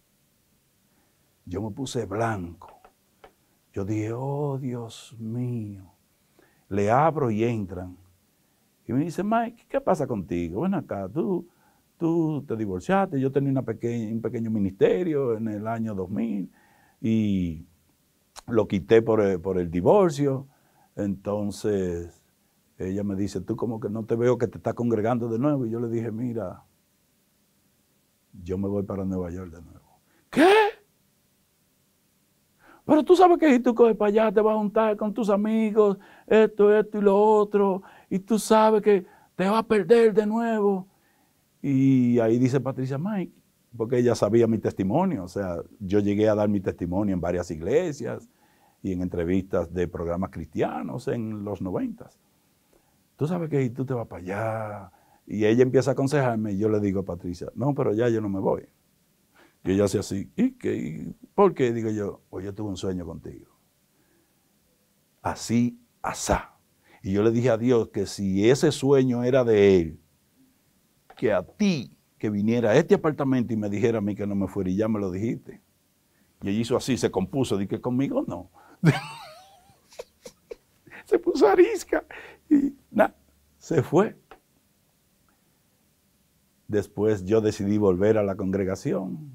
Yo me puse blanco. Yo dije, oh Dios mío. Le abro y entran. Y me dice, Mike, ¿qué pasa contigo? Bueno, acá tú, tú te divorciaste, yo tenía una un pequeño ministerio en el año 2000 y lo quité por el, divorcio. Entonces ella me dice, tú como que no te veo que te estás congregando de nuevo. Y yo le dije, mira, yo me voy para Nueva York de nuevo. ¿Qué? Pero tú sabes que si tú coges para allá, te vas a juntar con tus amigos, esto, esto y lo otro, y tú sabes que te vas a perder de nuevo. Y ahí dice Patricia, Mike, porque ella sabía mi testimonio. O sea, yo llegué a dar mi testimonio en varias iglesias y en entrevistas de programas cristianos en los noventas. Tú sabes que tú te vas para allá. Y ella empieza a aconsejarme y yo le digo a Patricia, no, pero ya yo no me voy. Y ella hace así, ¿y qué? ¿Por qué? Digo yo, oye, yo tuve un sueño contigo. Así, asá. Y yo le dije a Dios que si ese sueño era de Él, que a ti que viniera a este apartamento y me dijera a mí que no me fuera y ya me lo dijiste. Y ella hizo así, se compuso, dije, conmigo no. se puso arisca y nada, se fue. Después yo decidí volver a la congregación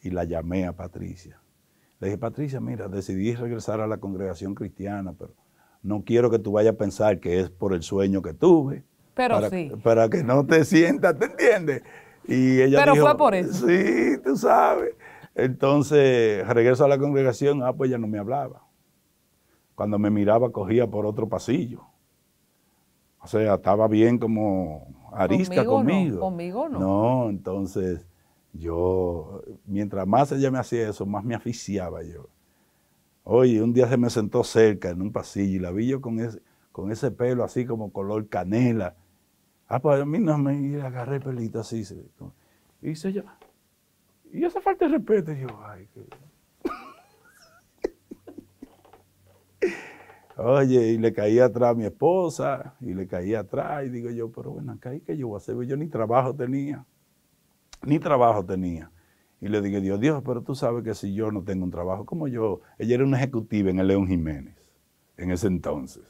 y la llamé a Patricia. Le dije, Patricia, mira, decidí regresar a la congregación cristiana, pero no quiero que tú vayas a pensar que es por el sueño que tuve pero sí. Para que no te sientas, ¿te entiendes? Y ella Pero fue por eso. Sí, tú sabes. Entonces, regreso a la congregación, ah, pues ella no me hablaba. Cuando me miraba, cogía por otro pasillo. O sea, estaba bien como arista conmigo. Conmigo no. Conmigo no. no entonces yo, mientras más ella me hacía eso, más me asfixiaba yo. Oye, un día se me sentó cerca en un pasillo y la vi yo con ese, con ese pelo así como color canela. Ah, pues a mí no me agarré pelitos, así. y dice yo, y esa falta de respeto. Y yo, ay, qué... Oye, y le caía atrás a mi esposa, y le caía atrás, y digo yo, pero bueno, acá hay que yo voy yo ni trabajo tenía, ni trabajo tenía. Y le dije, Dios, Dios, pero tú sabes que si yo no tengo un trabajo, como yo, ella era una ejecutiva en el León Jiménez, en ese entonces.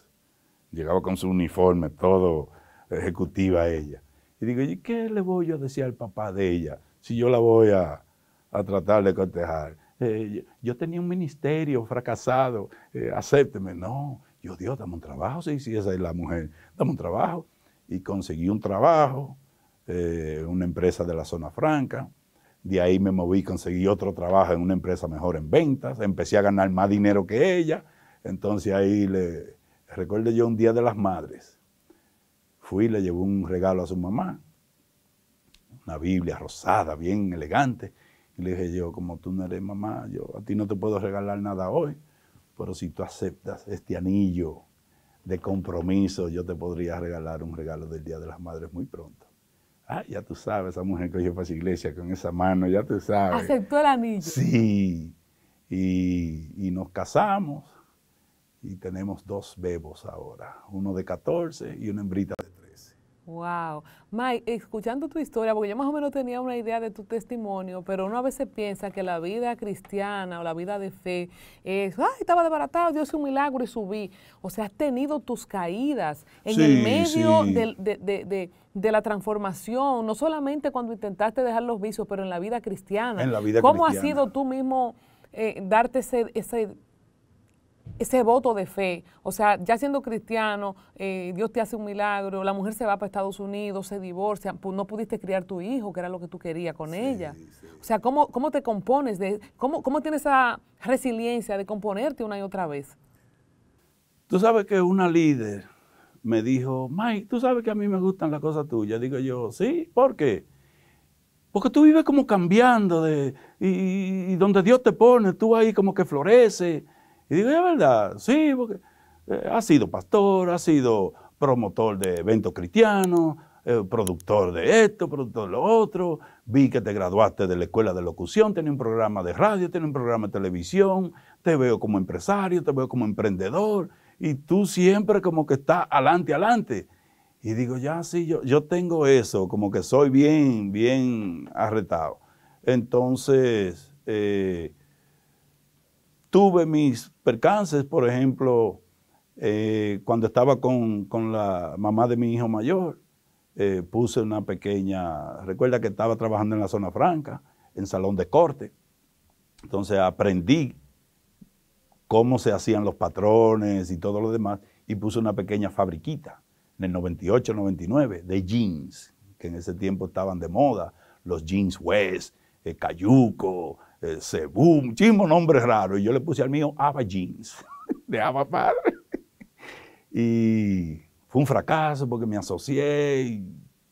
Llegaba con su uniforme, todo ejecutiva ella. Y digo, ¿y qué le voy a decir al papá de ella si yo la voy a, a tratar de cortejar? Eh, yo tenía un ministerio fracasado, eh, acépteme. No, yo Dios, dame un trabajo, sí, sí, esa es la mujer, dame un trabajo. Y conseguí un trabajo, eh, una empresa de la zona franca. De ahí me moví, conseguí otro trabajo en una empresa mejor en ventas, empecé a ganar más dinero que ella. Entonces ahí le, recuerdo yo un día de las madres, Fui y le llevó un regalo a su mamá, una Biblia rosada, bien elegante. Y le dije yo, como tú no eres mamá, yo a ti no te puedo regalar nada hoy, pero si tú aceptas este anillo de compromiso, yo te podría regalar un regalo del Día de las Madres muy pronto. Ah, ya tú sabes, esa mujer que yo para esa iglesia con esa mano, ya tú sabes. Aceptó el anillo. Sí. Y, y nos casamos y tenemos dos bebos ahora, uno de 14 y una hembrita de 13. Wow. Mike, escuchando tu historia, porque yo más o menos tenía una idea de tu testimonio, pero uno a veces piensa que la vida cristiana o la vida de fe es, ay, estaba desbaratado, Dios hizo un milagro y subí. O sea, has tenido tus caídas en el medio de, la transformación, no solamente cuando intentaste dejar los vicios, pero en la vida cristiana. En la vida ¿Cómo ha sido tú mismo eh, darte ese, ese, ese voto de fe. O sea, ya siendo cristiano, eh, Dios te hace un milagro, la mujer se va para Estados Unidos, se divorcia, no pudiste criar tu hijo, que era lo que tú querías con ella. O sea, ¿cómo, ¿cómo, te compones? De, cómo, ¿Cómo tienes esa resiliencia de componerte una y otra vez? Tú sabes que una líder me dijo, Mike, tú sabes que a mí me gustan las cosas tuyas. Digo yo, sí, ¿por qué? Porque tú vives como cambiando de, y donde Dios te pone, tú ahí como que floreces. Y digo, es verdad, sí, porque has eh, ha sido pastor, ha sido promotor de eventos cristianos, eh, productor de esto, productor de lo otro, vi que te graduaste de la escuela de locución, tenía un programa de radio, tenía un programa de televisión, te veo como empresario, te veo como emprendedor, y tú siempre como que estás adelante, adelante. Y digo, ya sí, yo, yo tengo eso, como que soy bien, bien arretado. Entonces, eh, tuve mis percances, por ejemplo, eh, cuando estaba con, la mamá de mi hijo mayor, eh, puse una pequeña, recuerda que estaba trabajando en la zona franca, en salón de corte, entonces aprendí cómo se hacían los patrones y todo lo demás, y puse una pequeña fabriquita en el 98, 99, de jeans, que en ese tiempo estaban de moda, los jeans West, eh, Cayuco, eh, se boom chismo nombre raro. Y yo le puse al mío Ava Jeans, de Ava Padre. Y fue un fracaso porque me asocié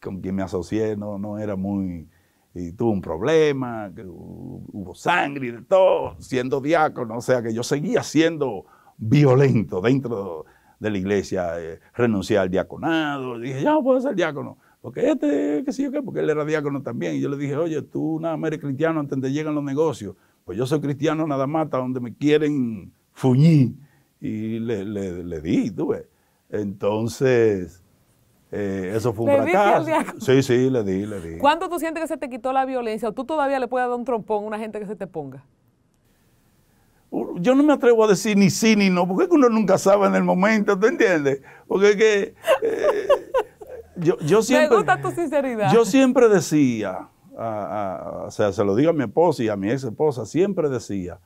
con quien me asocié no, no era muy... Y tuve un problema, hubo sangre y de todo, siendo diácono, o sea que yo seguía siendo violento dentro de la iglesia, eh, renuncié al diaconado, dije, ya no puedo ser diácono. Porque este, qué sé yo qué, porque él era diácono también. Y yo le dije, oye, tú nada más eres cristiano antes de llegan los negocios. Pues yo soy cristiano nada más donde me quieren fuñir. Y le, di, tú ves. Entonces, eh, eso fue un le fracaso. Sí, sí, le di, le di. ¿Cuándo tú sientes que se te quitó la violencia o tú todavía le puedes dar un trompón a una gente que se te ponga? Uh, yo no me atrevo a decir ni sí ni no, porque uno nunca sabe en el momento, ¿tú entiendes? Porque es que... Eh, yo, siempre, gusta tu sinceridad. Yo siempre decía, o sea, se lo digo a mi esposa y a mi ex esposa, siempre decía,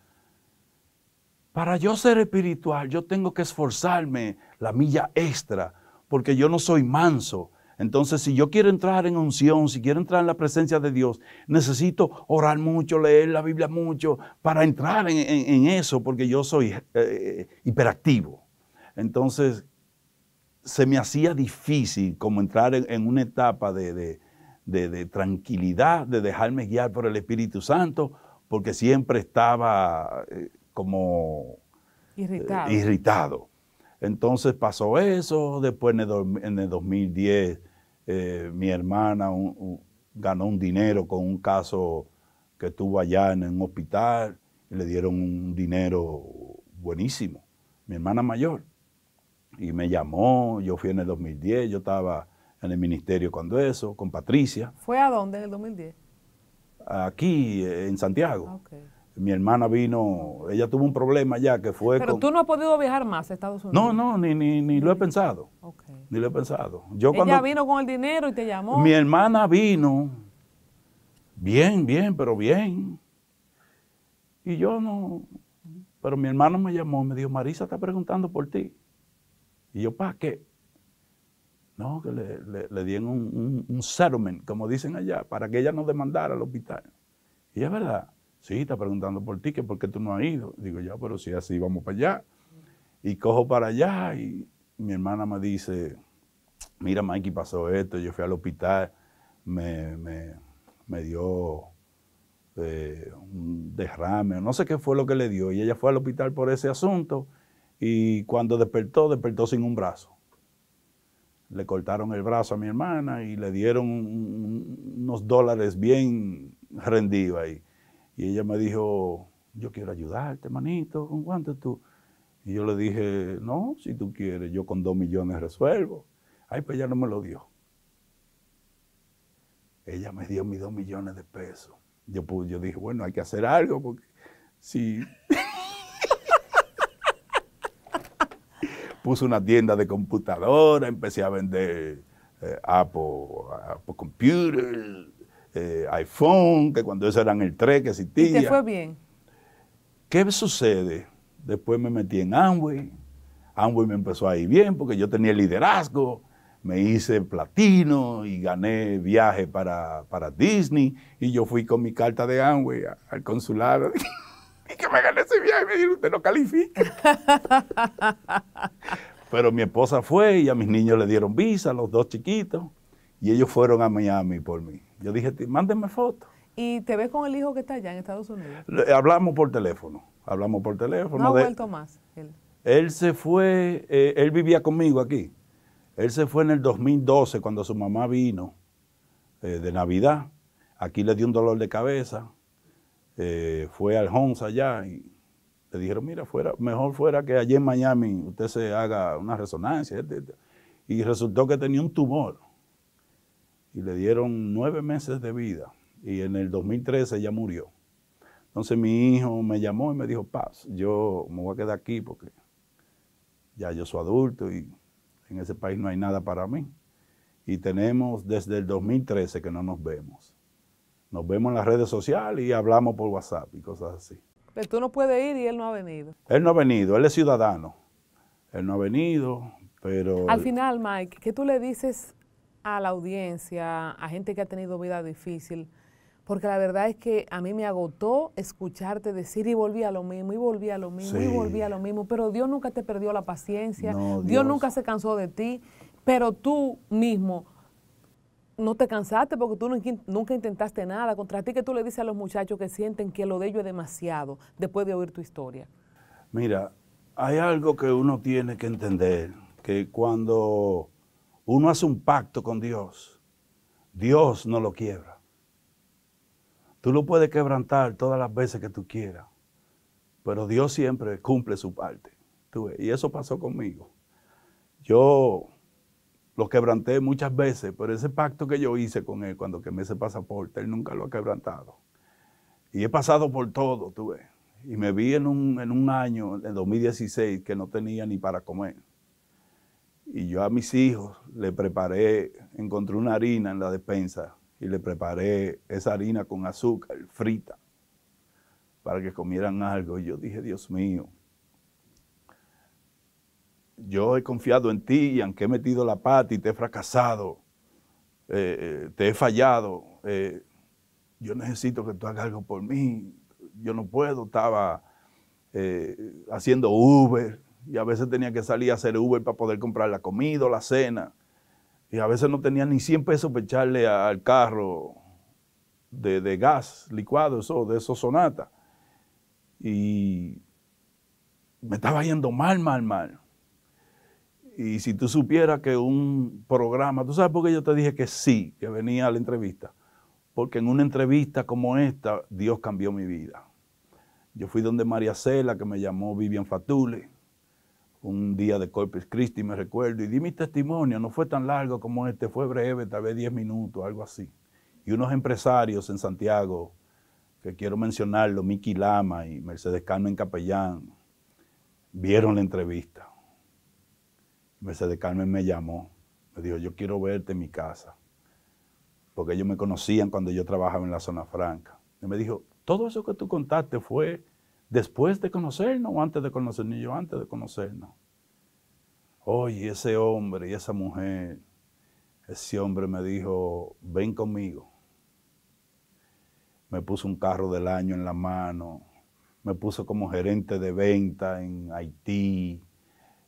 para yo ser espiritual, yo tengo que esforzarme la milla extra, porque yo no soy manso. Entonces, si yo quiero entrar en unción, si quiero entrar en la presencia de Dios, necesito orar mucho, leer la Biblia mucho, para entrar en, eso, porque yo soy eh, eh, hiperactivo. Entonces, se me hacía difícil como entrar en, una etapa de, tranquilidad, de dejarme guiar por el Espíritu Santo, porque siempre estaba eh, como eh, irritado. Entonces pasó eso, después en el, 2010 eh, mi hermana ganó un dinero con un caso que tuvo allá en un hospital le dieron un dinero buenísimo, mi hermana mayor y me llamó, yo fui en el 2010, yo estaba en el ministerio cuando eso, con Patricia. ¿Fue a dónde en el 2010? Aquí, eh, en Santiago. Ah, mi hermana vino, ella tuvo un problema ya que fue... Pero tú no has podido viajar más a Estados Unidos. No, no, ni, ni, lo he pensado. Ni lo he pensado. Yo ella vino con el dinero y te llamó. Mi hermana vino, bien, bien, pero bien. Y yo no, pero mi hermano me llamó, me dijo, Marisa está preguntando por ti. Y yo, ¿para qué? No, que le, le, dieron un, un, settlement, como dicen allá, para que ella no demandara al hospital. Y es verdad, sí, está preguntando por ti, que por qué tú no has ido. Digo, ya, pero si así vamos para allá. Y cojo para allá y mi hermana me dice, mira Mikey, pasó esto, yo fui al hospital, me, dio eh, un derrame, no sé qué fue lo que le dio. Y ella fue al hospital por ese asunto y cuando despertó, despertó sin un brazo. Le cortaron el brazo a mi hermana y le dieron unos dólares bien rendidos ahí. Y ella me dijo, yo quiero ayudarte, manito, ¿con cuánto tú? Y yo le dije, no, si tú quieres, yo con dos millones resuelvo. Ay, pues ella no me lo dio. Ella me dio mis dos millones de pesos. Yo, yo dije, bueno, hay que hacer algo porque si... Puse una tienda de computadora, empecé a vender eh, Apple, Computer, eh, iPhone, que cuando eso eran el 3 que existía. ¿Y te fue bien? ¿Qué sucede? Después me metí en Amway. Amway me empezó a ir bien porque yo tenía liderazgo. Me hice platino y gané viaje para, para Disney. Y yo fui con mi carta de Amway al consulado. y que me gané ese viaje. y Me dijeron, usted no califica. Pero mi esposa fue y a mis niños le dieron visa, los dos chiquitos, y ellos fueron a Miami por mí. Yo dije, mándenme fotos. ¿Y te ves con el hijo que está allá en Estados Unidos? hablamos por teléfono, hablamos por teléfono. No ha vuelto más él. se fue, eh, él vivía conmigo aquí. Él se fue en el 2012 cuando su mamá vino eh, de Navidad. Aquí le dio un dolor de cabeza eh, fue al Homs allá y le dijeron, mira, fuera, mejor fuera que allí en Miami usted se haga una resonancia. Este, este. Y resultó que tenía un tumor. Y le dieron nueve meses de vida. Y en el 2013 ya murió. Entonces mi hijo me llamó y me dijo, Paz, yo me voy a quedar aquí porque ya yo soy adulto y en ese país no hay nada para mí. Y tenemos desde el 2013 que no nos vemos. Nos vemos en las redes sociales y hablamos por WhatsApp y cosas así. Pero tú no puedes ir y él no ha venido. Él no ha venido, él es ciudadano. Él no ha venido, pero... Al final, Mike, ¿qué tú le dices a la audiencia, a gente que ha tenido vida difícil? Porque la verdad es que a mí me agotó escucharte decir y volví a lo mismo, y volví a lo mismo, y volví a lo mismo. Pero Dios nunca te perdió la paciencia, Dios nunca se cansó de ti, pero tú mismo no te cansaste porque tú nunca intentaste nada. Contra ti que tú le dices a los muchachos que sienten que lo de ellos es demasiado después de oír tu historia. Mira, hay algo que uno tiene que entender, que cuando uno hace un pacto con Dios, Dios no lo quiebra. Tú lo puedes quebrantar todas las veces que tú quieras, pero Dios siempre cumple su parte. ¿Tú Y eso pasó conmigo. Yo lo quebranté muchas veces, pero ese pacto que yo hice con él cuando quemé ese pasaporte, él nunca lo ha quebrantado. Y he pasado por todo, tú ves. Y me vi en un, en un año, en 2016, que no tenía ni para comer. Y yo a mis hijos le preparé, encontré una harina en la despensa y le preparé esa harina con azúcar frita para que comieran algo. Y yo dije, Dios mío, yo he confiado en ti y aunque he metido la pata y te he fracasado, eh, eh, te he fallado, eh, yo necesito que tú hagas algo por mí. Yo no puedo, estaba haciendo Uber y a veces tenía que salir a hacer Uber para poder comprar la comida o la cena. Y a veces no tenía ni 100 pesos para echarle al carro de, gas licuado, eso, de esos sonatas. Y me estaba yendo mal, mal, mal. Y si tú supieras que un programa, ¿tú sabes por qué yo te dije que sí, que venía a la entrevista? Porque en una entrevista como esta, Dios cambió mi vida. Yo fui donde María Cela, que me llamó Vivian Fatule, un día de Corpus Christi, me recuerdo, y di mi testimonio, no fue tan largo como este, fue breve, tal vez 10 minutos, algo así. Y unos empresarios en Santiago, que quiero mencionarlo, Miki Lama y Mercedes Carmen Capellán, vieron la entrevista. Mercedes Carmen me llamó, me dijo, yo quiero verte en mi casa, porque ellos me conocían cuando yo trabajaba en la zona franca. Y me dijo, todo eso que tú contaste fue después de conocernos o antes de conocernos, y yo antes de conocernos. Oye, ese hombre y esa mujer, ese hombre me dijo, ven conmigo. Me puso un carro del año en la mano, me puso como gerente de venta en Haití,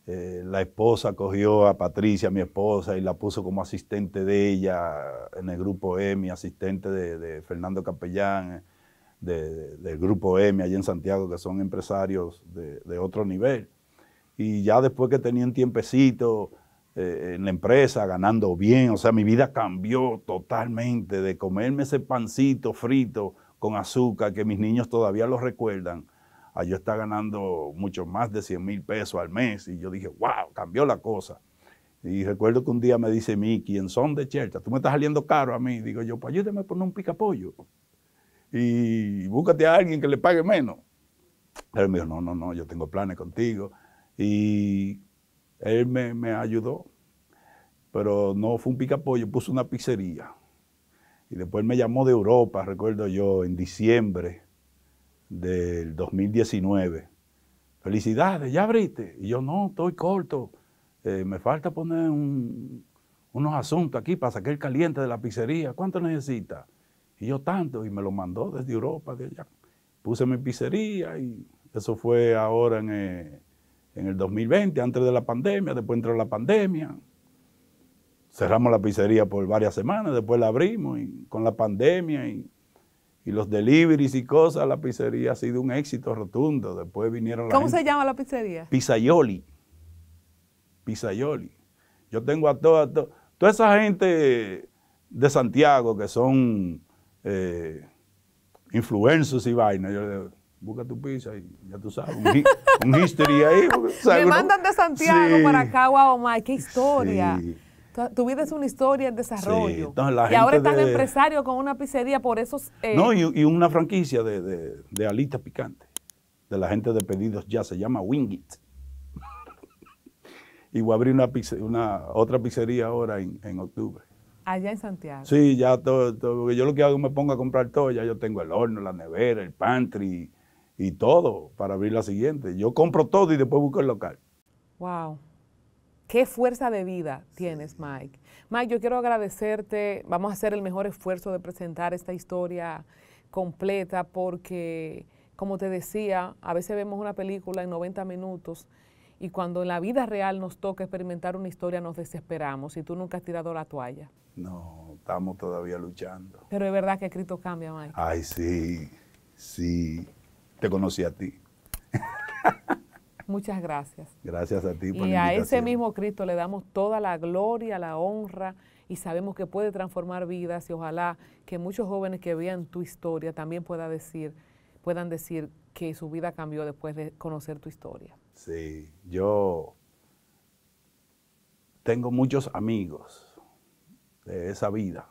eh, la esposa cogió a Patricia, mi esposa, y la puso como asistente de ella en el grupo EMI, asistente de, Fernando Capellán, eh, del grupo e, M allí en Santiago, que son empresarios de, otro nivel. Y ya después que tenía un tiempecito eh, en la empresa, ganando bien, o sea, mi vida cambió totalmente de comerme ese pancito frito con azúcar, que mis niños todavía lo recuerdan, yo está ganando mucho más de 100 mil pesos al mes. Y yo dije, wow, cambió la cosa. Y recuerdo que un día me dice Miki, quién son de chercha, tú me estás saliendo caro a mí. Digo yo, pues ayúdame a poner un picapollo. Y búscate a alguien que le pague menos. Él me dijo, no, no, no, yo tengo planes contigo. Y él me, me ayudó. Pero no fue un picapollo, puso una pizzería. Y después me llamó de Europa, recuerdo yo, en diciembre del 2019. Felicidades, ya abriste. Y yo no, estoy corto. Eh, me falta poner unos asuntos aquí para sacar el caliente de la pizzería. ¿Cuánto necesita? Y yo tanto, y me lo mandó desde Europa, de allá. Puse mi pizzería y eso fue ahora en, eh, el 2020, antes de la pandemia, después entró la pandemia. Cerramos la pizzería por varias semanas, después la abrimos con la pandemia y y los deliveries y cosas, la pizzería ha sido un éxito rotundo. Después vinieron ¿Cómo se llama la pizzería? Pizzaioli. Pizayoli. Yo tengo a toda, toda esa gente de Santiago que son eh, influencers y vainas. Yo le digo, busca tu pizza y ya tú sabes, un, history ahí. Me mandan de Santiago para acá, guau, qué historia tu vida es una historia en desarrollo. y ahora estás de, empresario con una pizzería por esos... Eh, no, y, una franquicia de, de, picantes, de la gente de pedidos ya, se llama Wingit. y voy a abrir una, una otra pizzería ahora en, octubre. Allá en Santiago. Sí, ya todo, todo, Yo lo que hago es me pongo a comprar todo. Ya yo tengo el horno, la nevera, el pantry y todo para abrir la siguiente. Yo compro todo y después busco el local. Wow qué fuerza de vida tienes, Mike. Mike, yo quiero agradecerte. Vamos a hacer el mejor esfuerzo de presentar esta historia completa porque, como te decía, a veces vemos una película en 90 minutos y cuando en la vida real nos toca experimentar una historia nos desesperamos y tú nunca has tirado la toalla. No, estamos todavía luchando. Pero es verdad que Cristo cambia, Mike. Ay, sí, sí. Te conocí a ti. Muchas gracias. Gracias a ti. Por y a ese mismo Cristo le damos toda la gloria, la honra y sabemos que puede transformar vidas y ojalá que muchos jóvenes que vean tu historia también pueda decir, puedan decir que su vida cambió después de conocer tu historia. Sí, yo tengo muchos amigos de esa vida.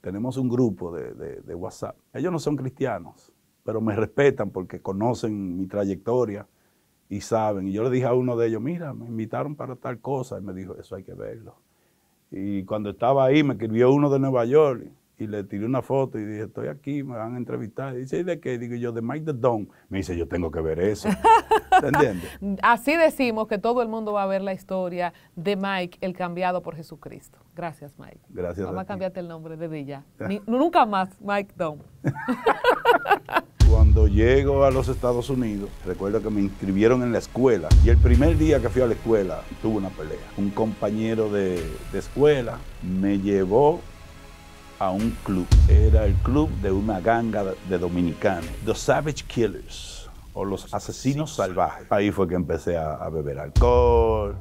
Tenemos un grupo de, de WhatsApp. Ellos no son cristianos, pero me respetan porque conocen mi trayectoria y saben. Y yo le dije a uno de ellos, mira, me invitaron para tal cosa. Y me dijo, eso hay que verlo. Y cuando estaba ahí, me escribió uno de Nueva York y le tiré una foto y dije, estoy aquí, me van a entrevistar. Y dice, ¿y de qué? Digo yo, de Mike the Don. Me dice, yo tengo que ver eso. entiendes? Así decimos que todo el mundo va a ver la historia de Mike, el cambiado por Jesucristo. Gracias, Mike. Gracias. Vamos a, cambiarte el nombre de Villa. nunca más, Mike Don. Cuando llego a los Estados Unidos, recuerdo que me inscribieron en la escuela y el primer día que fui a la escuela tuve una pelea. Un compañero de, escuela me llevó a un club. Era el club de una ganga de dominicanos, los Savage Killers o los asesinos salvajes. Ahí fue que empecé a beber alcohol,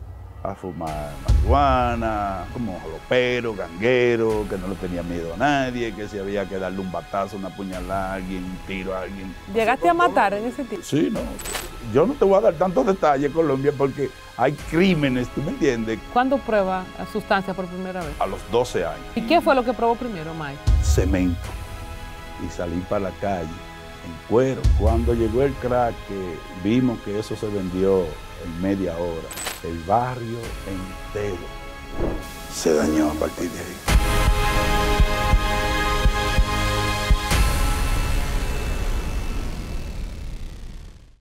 a fumar marihuana, como jalopero, ganguero, que no le tenía miedo a nadie, que si había que darle un batazo, una puñalada a alguien, un tiro a alguien. ¿Llegaste a matar en ese tipo? Sí, no. Yo no te voy a dar tantos detalles, Colombia, porque hay crímenes, ¿tú me entiendes? ¿Cuándo prueba sustancia por primera vez? A los 12 años. ¿Y qué fue lo que probó primero, Mike? Cemento. Y salí para la calle en cuero. Cuando llegó el crack, vimos que eso se vendió en media hora. El barrio entero se dañó a partir de ahí.